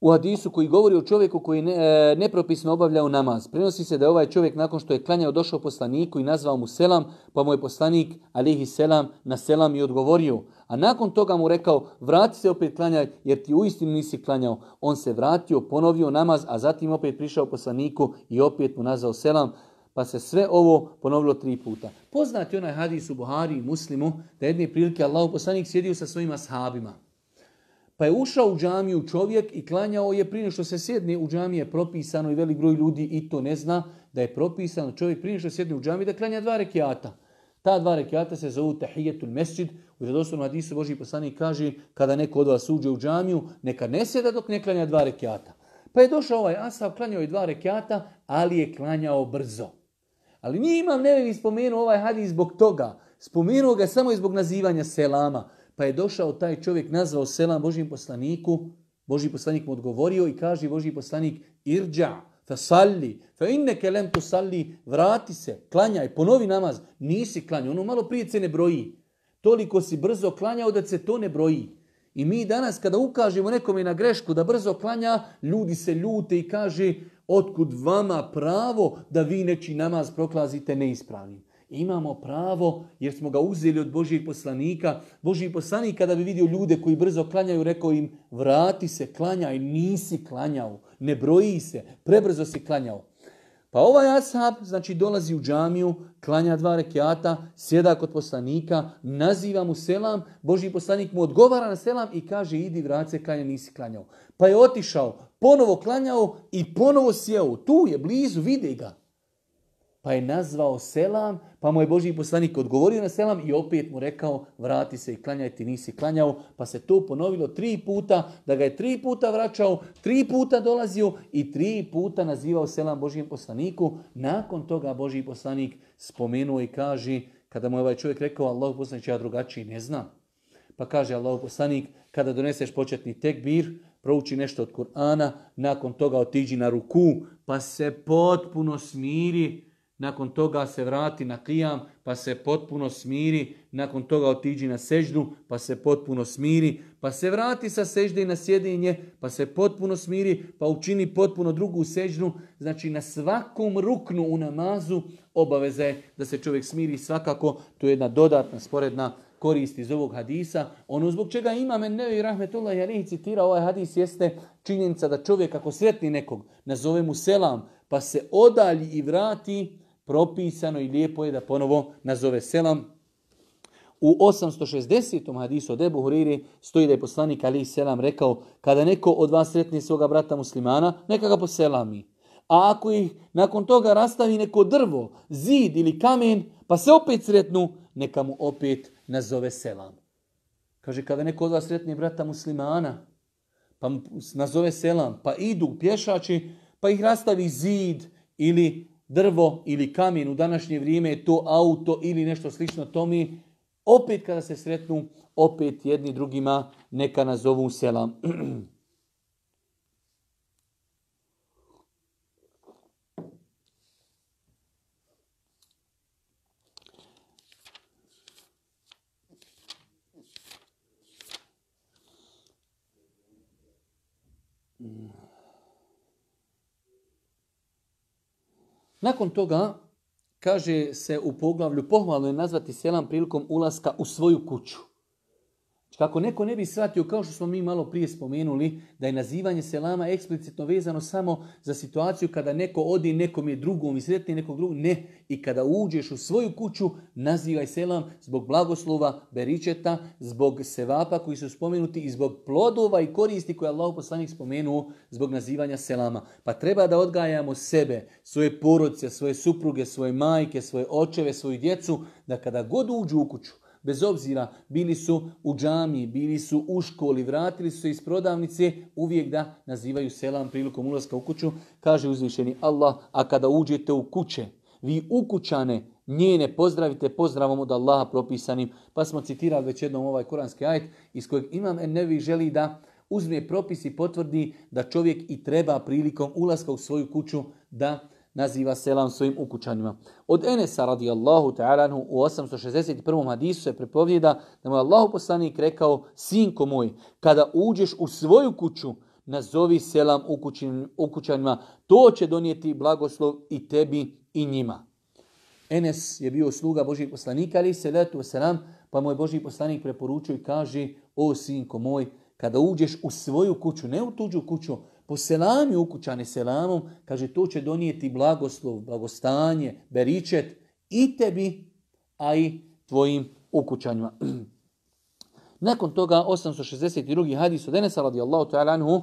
u hadisu koji govori o čovjeku koji ne, e, nepropisno obavljao namaz. Prenosi se da je ovaj čovjek nakon što je klanjao došao poslaniku i nazvao mu selam, pa mu je poslanik alihi selam na selam i odgovorio. A nakon toga mu rekao vrati se opet klanjaj jer ti uistinu nisi klanjao. On se vratio, ponovio namaz, a zatim opet prišao poslaniku i opet mu nazvao selam pa se sve ovo ponovilo tri puta. Poznati onaj hadis u Buhari i muslimu da jedne prilike Allah poslanik sjedio sa svojima sahabima. Pa je ušao u džamiju čovjek i klanjao je prije što se sjedne u džamiji je propisano i velik broj ljudi i to ne zna da je propisano čovjek prije što sjedne u džamiji da klanja dva rekiata. Ta dva rekiata se zovu tahijetul mesjid. U vjerodostojnom hadisu Boži poslanik kaže kada neko od vas uđe u džamiju neka ne sjeda dok ne klanja dva rekiata. Pa je došao ovaj asav klanjao je dva rekiata, ali je klanjao brzo. Ali nije imam nevevi spomenuo ovaj hadis zbog toga. Spomenuo ga samo zbog nazivanja selama. Pa je došao taj čovjek, nazvao selam Božim poslaniku. Boži poslanik mu odgovorio i kaže Boži poslanik irđa, fa salli, fa inne kelem tu salli, vrati se, klanjaj, ponovi namaz. Nisi klanjao, ono malo prije se ne broji. Toliko si brzo klanjao da se to ne broji. I mi danas kada ukažemo nekome na grešku da brzo klanja, ljudi se ljute i kaže otkud vama pravo da vi neći namaz proklazite neispravnim. Imamo pravo jer smo ga uzeli od Božijeg poslanika. Božiji poslanik kada bi vidio ljude koji brzo klanjaju, rekao im vrati se, klanjaj, nisi klanjao, ne broji se, prebrzo si klanjao. Pa ovaj ashab znači, dolazi u džamiju, klanja dva rekiata, sjeda kod poslanika, naziva mu selam, Božiji poslanik mu odgovara na selam i kaže idi vrati se klanja, nisi klanjao. Pa je otišao, ponovo klanjao i ponovo sjeo. Tu je, blizu, vidi ga. Pa je nazvao selam, pa mu je Boži poslanik odgovorio na selam i opet mu rekao vrati se i klanjaj ti nisi klanjao. Pa se to ponovilo tri puta, da ga je tri puta vraćao, tri puta dolazio i tri puta nazivao selam Božijem poslaniku. Nakon toga Božiji poslanik spomenuo i kaže, kada mu je ovaj čovjek rekao Allah poslanik ja drugačiji ne znam. Pa kaže Allah poslanik, kada doneseš početni tekbir, prouči nešto od Kur'ana, nakon toga otiđi na ruku, pa se potpuno smiri, nakon toga se vrati na kijam, pa se potpuno smiri, nakon toga otiđi na seždu, pa se potpuno smiri, pa se vrati sa sežde i na sjedinje, pa se potpuno smiri, pa učini potpuno drugu sežnu. Znači na svakom ruknu u namazu obaveza je da se čovjek smiri svakako. To je jedna dodatna sporedna koristi iz ovog hadisa. Ono zbog čega imam nevi Rahmetullah Jalih citira ovaj hadis jeste činjenica da čovjek ako sretni nekog, nazove mu selam, pa se odalji i vrati, propisano i lijepo je da ponovo nazove selam. U 860. hadisu od Ebu Huriri stoji da je poslanik Ali Selam rekao kada neko od vas sretni svoga brata muslimana, neka ga poselami. A ako ih nakon toga rastavi neko drvo, zid ili kamen, pa se opet sretnu, neka mu opet nazove selam. Kaže, kada neko od vas sretni brata muslimana, pa nazove selam, pa idu pješači, pa ih rastavi zid ili drvo ili kamen. U današnje vrijeme je to auto ili nešto slično tomi. Opet kada se sretnu, opet jedni drugima neka nazovu selam. Nakon toga, kaže se u poglavlju, pohvalno je nazvati selam prilikom ulaska u svoju kuću. Znači, kako neko ne bi shvatio, kao što smo mi malo prije spomenuli, da je nazivanje selama eksplicitno vezano samo za situaciju kada neko odi nekom je drugom i sretni nekog drugog. Ne, i kada uđeš u svoju kuću, nazivaj selam zbog blagoslova beričeta, zbog sevapa koji su spomenuti i zbog plodova i koristi koje je Allah poslanik spomenuo zbog nazivanja selama. Pa treba da odgajamo sebe, svoje porodce, svoje supruge, svoje majke, svoje očeve, svoju djecu, da kada god uđu u kuću, bez obzira bili su u džami bili su u školi, vratili su se iz prodavnice, uvijek da nazivaju selam prilikom ulaska u kuću, kaže uzvišeni Allah, a kada uđete u kuće, vi ukućane njene pozdravite pozdravom od Allaha propisanim. Pa smo citirali već jednom ovaj koranski ajt iz kojeg Imam Ennevi želi da uzme propis i potvrdi da čovjek i treba prilikom ulaska u svoju kuću da naziva selam svojim ukućanima. Od Enesa radijallahu ta'ala u 861. hadisu se prepovjeda da mu je Allah poslanik rekao Sinko moj, kada uđeš u svoju kuću, nazovi selam ukućanima, to će donijeti blagoslov i tebi i njima. Enes je bio sluga Božih poslanika, ali se letu selam, pa mu je Božih poslanik preporučio i kaže, o sinko moj, kada uđeš u svoju kuću, ne u tuđu kuću, po selami ukućani selamom, kaže to će donijeti blagoslov, blagostanje, beričet i tebi, a i tvojim ukućanjima. Nakon toga 862. hadis od Enesa radijallahu ta'ala anhu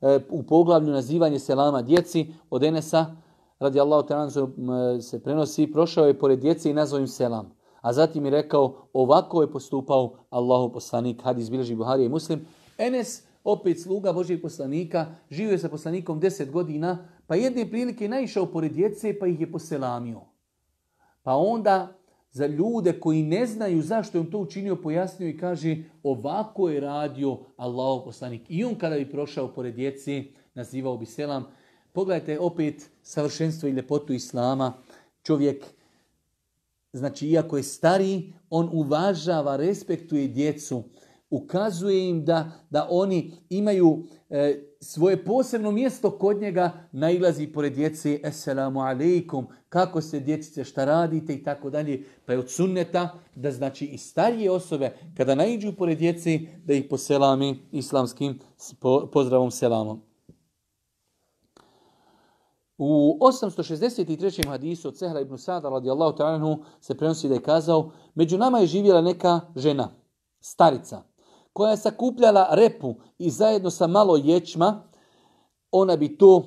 e, u poglavlju nazivanje selama djeci od Enesa radijallahu ta'ala se prenosi prošao je pored djece i nazvao im selam. A zatim je rekao ovako je postupao Allahu poslanik hadis bilježi Buhari i Muslim. Enes opet sluga Božijeg poslanika, živio je sa poslanikom deset godina, pa jedne prilike naišao pored djece pa ih je poselamio. Pa onda za ljude koji ne znaju zašto je on to učinio, pojasnio i kaže ovako je radio Allahov poslanik. I on kada bi prošao pored djece, nazivao bi selam. Pogledajte opet savršenstvo i ljepotu Islama. Čovjek, znači iako je stariji, on uvažava, respektuje djecu ukazuje im da, da oni imaju e, svoje posebno mjesto kod njega, najlazi pored djece, eselamu alaikum, kako se djecice, šta radite i tako dalje. Pa je od sunneta da znači i starije osobe kada naiđu pored djece da ih poselami islamskim pozdravom selamom. U 863. hadisu od Sehra ibn Sada radijallahu ta'anhu se prenosi da je kazao među nama je živjela neka žena, starica koja je sakupljala repu i zajedno sa malo ječma, ona bi to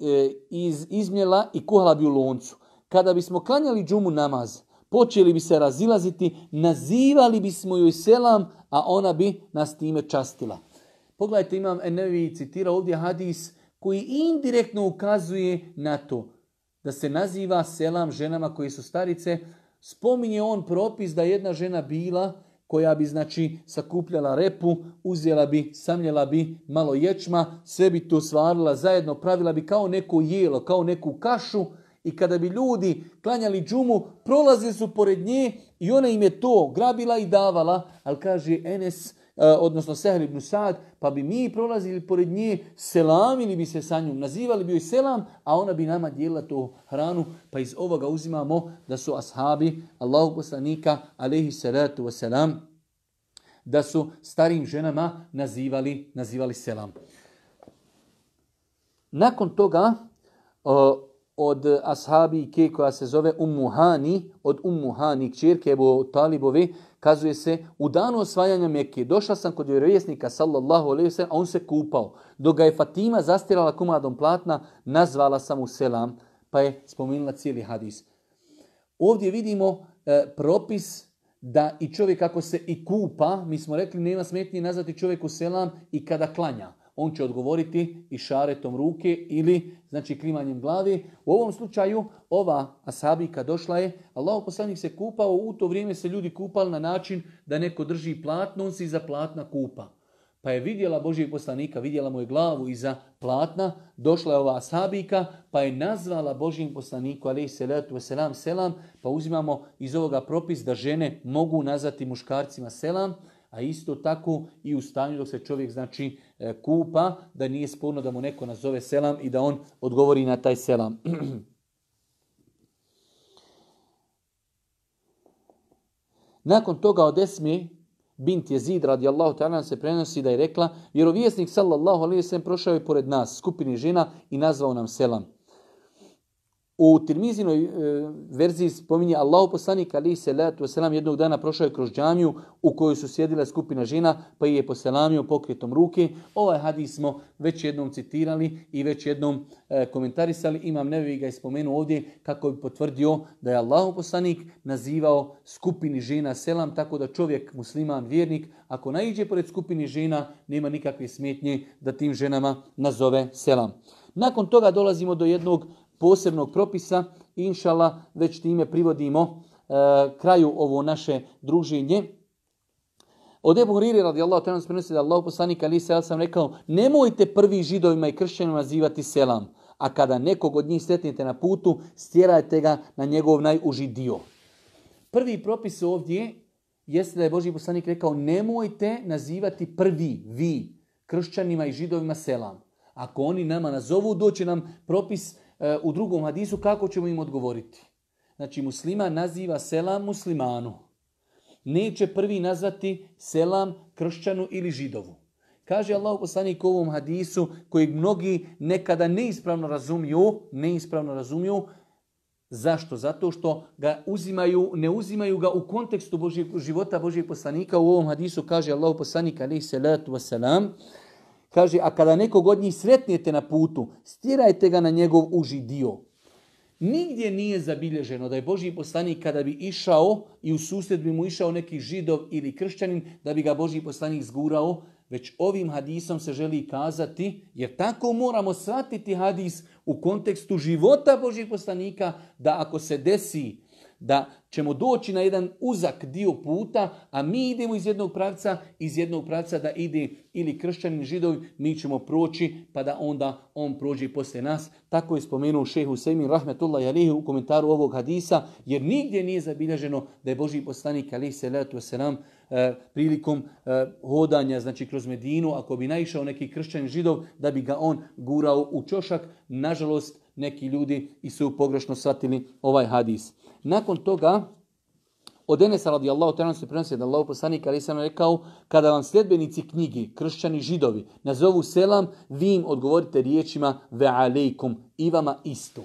e, iz, izmjela i kuhala bi u loncu. Kada bismo klanjali džumu namaz, počeli bi se razilaziti, nazivali bismo joj selam, a ona bi nas time častila. Pogledajte, imam Enevi citira ovdje hadis koji indirektno ukazuje na to da se naziva selam ženama koji su starice. Spominje on propis da jedna žena bila koja bi znači sakupljala repu, uzjela bi, samljela bi malo ječma, sve bi to svarila zajedno, pravila bi kao neko jelo, kao neku kašu i kada bi ljudi klanjali džumu, prolazili su pored nje i ona im je to grabila i davala, ali kaže Enes, E, odnosno Sehl ibn Sad, pa bi mi prolazili pored nje, selamili bi se sa njom, nazivali bi joj selam, a ona bi nama dijelila tu hranu, pa iz ovoga uzimamo da su ashabi Allahu poslanika, alaihi salatu Selam, da su starim ženama nazivali, nazivali selam. Nakon toga, e, od ashabike koja se zove umuhani od Ummuhani, kćerke Ebu Talibove, kazuje se, u danu osvajanja Mekke došla sam kod vjerovjesnika sallallahu alaihi a on se kupao. Dok ga je Fatima zastirala kumadom platna, nazvala sam u selam, pa je spominila cijeli hadis. Ovdje vidimo e, propis da i čovjek ako se i kupa, mi smo rekli nema smetnje nazvati čovjeku selam i kada klanja on će odgovoriti i šaretom ruke ili znači klimanjem glavi. U ovom slučaju ova asabika došla je, Allahov poslanik se kupao, u to vrijeme se ljudi kupali na način da neko drži platno, on se iza platna kupa. Pa je vidjela Božijeg poslanika, vidjela mu je glavu iza platna, došla je ova Asabika, pa je nazvala Božijem poslaniku, ali selam, selam, pa uzimamo iz ovoga propis da žene mogu nazvati muškarcima selam, a isto tako i u stanju dok se čovjek znači e, kupa, da nije sporno da mu neko nazove selam i da on odgovori na taj selam. Nakon toga od Esmi bint Jezid radijallahu ta'ala se prenosi da je rekla vjerovjesnik sallallahu alaihi sallam prošao je pored nas skupini žena i nazvao nam selam. U Tirmizinoj e, verziji spominje Allahu poslanik ali se letu selam jednog dana prošao je kroz džamiju u kojoj su sjedila skupina žena pa je poselamio pokretom ruke. Ovaj hadis smo već jednom citirali i već jednom e, komentarisali. Imam nevi ga je spomenuo ovdje kako bi potvrdio da je Allahu poslanik nazivao skupini žena selam tako da čovjek musliman vjernik ako naiđe pored skupini žena nema nikakve smetnje da tim ženama nazove selam. Nakon toga dolazimo do jednog posebnog propisa. Inšala, već time privodimo e, kraju ovo naše druženje. Od Ebu Allah, radijallahu ta'ala prenosi da Allah ali sam rekao nemojte prvi židovima i kršćanima nazivati selam, a kada nekog od njih sretnete na putu, stjerajte ga na njegov najuži dio. Prvi propis ovdje jeste da je Boži poslanik rekao nemojte nazivati prvi vi kršćanima i židovima selam. Ako oni nama nazovu, doće nam propis E, u drugom hadisu kako ćemo im odgovoriti. Znači musliman naziva selam muslimanu. Neće prvi nazvati selam kršćanu ili židovu. Kaže Allah poslanik u ovom hadisu kojeg mnogi nekada neispravno razumiju, neispravno razumiju, Zašto? Zato što ga uzimaju, ne uzimaju ga u kontekstu života Božeg poslanika. U ovom hadisu kaže Allah poslanik alaih salatu wasalam, Kaže, a kada nekog od njih sretnijete na putu, stirajte ga na njegov uži dio. Nigdje nije zabilježeno da je Božji poslanik kada bi išao i u susjed bi mu išao neki židov ili kršćanin, da bi ga Božji poslanik zgurao, već ovim hadisom se želi kazati, jer tako moramo shvatiti hadis u kontekstu života Božjih poslanika, da ako se desi da ćemo doći na jedan uzak dio puta, a mi idemo iz jednog pravca, iz jednog pravca da ide ili kršćanin židovi, mi ćemo proći pa da onda on prođe poslije nas. Tako je spomenuo šehu Sejmin Rahmetullah Jalihi u komentaru ovog hadisa, jer nigdje nije zabilježeno da je Boži poslanik Alihi se nam prilikom eh, hodanja znači kroz Medinu, ako bi naišao neki kršćan židov, da bi ga on gurao u čošak. Nažalost, neki ljudi i su pogrešno shvatili ovaj hadis. Nakon toga, od Enesa radijallahu ta'ala se prenosi da Allah poslanik ali sam rekao kada vam sljedbenici knjigi, kršćani židovi, nazovu selam, vi im odgovorite riječima ve alejkum i vama isto.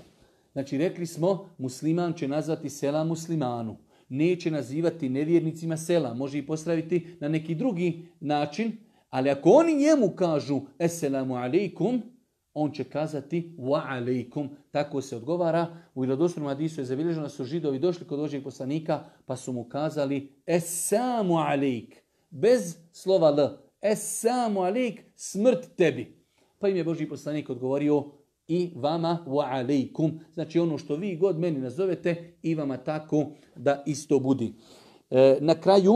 Znači rekli smo musliman će nazvati selam muslimanu. Neće nazivati nevjernicima sela, može i postaviti na neki drugi način, ali ako oni njemu kažu eselamu aleikum, on će kazati wa alaikum. Tako se odgovara. U vjerodostojnom hadisu je zabilježeno da su židovi došli kod Božijeg poslanika pa su mu kazali esamu alaik. Bez slova l. Esamu alaik, smrt tebi. Pa im je Božji poslanik odgovorio i vama wa alaikum. Znači ono što vi god meni nazovete i vama tako da isto budi. E, na kraju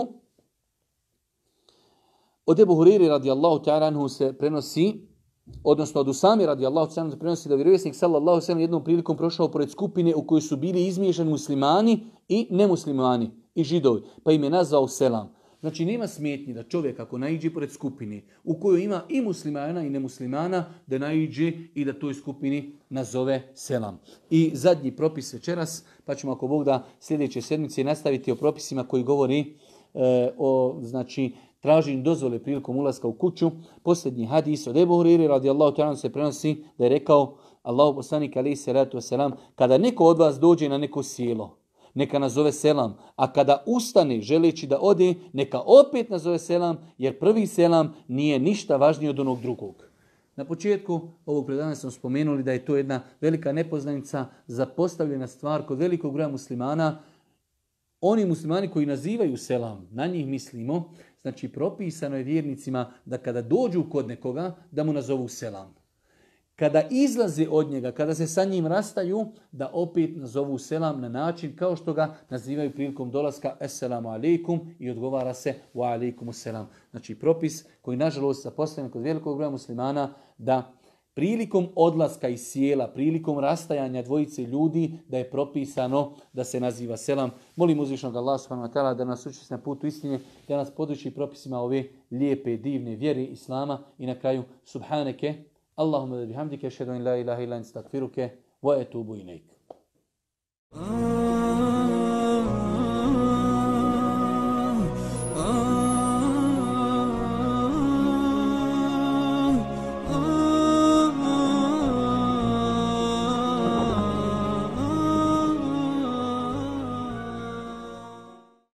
od Ebu Huriri radijallahu ta'ala se prenosi odnosno od Usami radi Allahu da prenosi da vjerovjesnik sallallahu sallam jednom prilikom prošao pored skupine u kojoj su bili izmiješani muslimani i nemuslimani i židovi, pa im je nazvao selam. Znači nema smetnji da čovjek ako naiđe pored skupine u kojoj ima i muslimana i nemuslimana da naiđe i da toj skupini nazove selam. I zadnji propis večeras, pa ćemo ako Bog da sljedeće sedmice nastaviti o propisima koji govori e, o znači tražim dozvole prilikom ulaska u kuću. Posljednji hadis od Ebu Huriri radijallahu ta'ala se prenosi da je rekao Allahu poslanik alaihi salatu wasalam, kada neko od vas dođe na neko sjelo, neka nazove selam, a kada ustane želeći da ode, neka opet nazove selam, jer prvi selam nije ništa važnije od onog drugog. Na početku ovog predana smo spomenuli da je to jedna velika nepoznanica, zapostavljena stvar kod velikog broja muslimana. Oni muslimani koji nazivaju selam, na njih mislimo, Znači, propisano je vjernicima da kada dođu kod nekoga, da mu nazovu selam. Kada izlaze od njega, kada se sa njim rastaju, da opet nazovu selam na način kao što ga nazivaju prilikom dolaska Esselamu alaikum i odgovara se u alaikumu selam. Znači, propis koji, nažalost, zapostavljen kod velikog broja muslimana da prilikom odlaska iz sjela, prilikom rastajanja dvojice ljudi, da je propisano da se naziva selam. Molim uzvišnog Allah subhanahu da nas uči na putu istine, da nas poduči propisima ove lijepe, divne vjere Islama i na kraju subhaneke, Allahumma da bihamdike, šedun la ilaha ilan stakfiruke, wa etubu ilaik.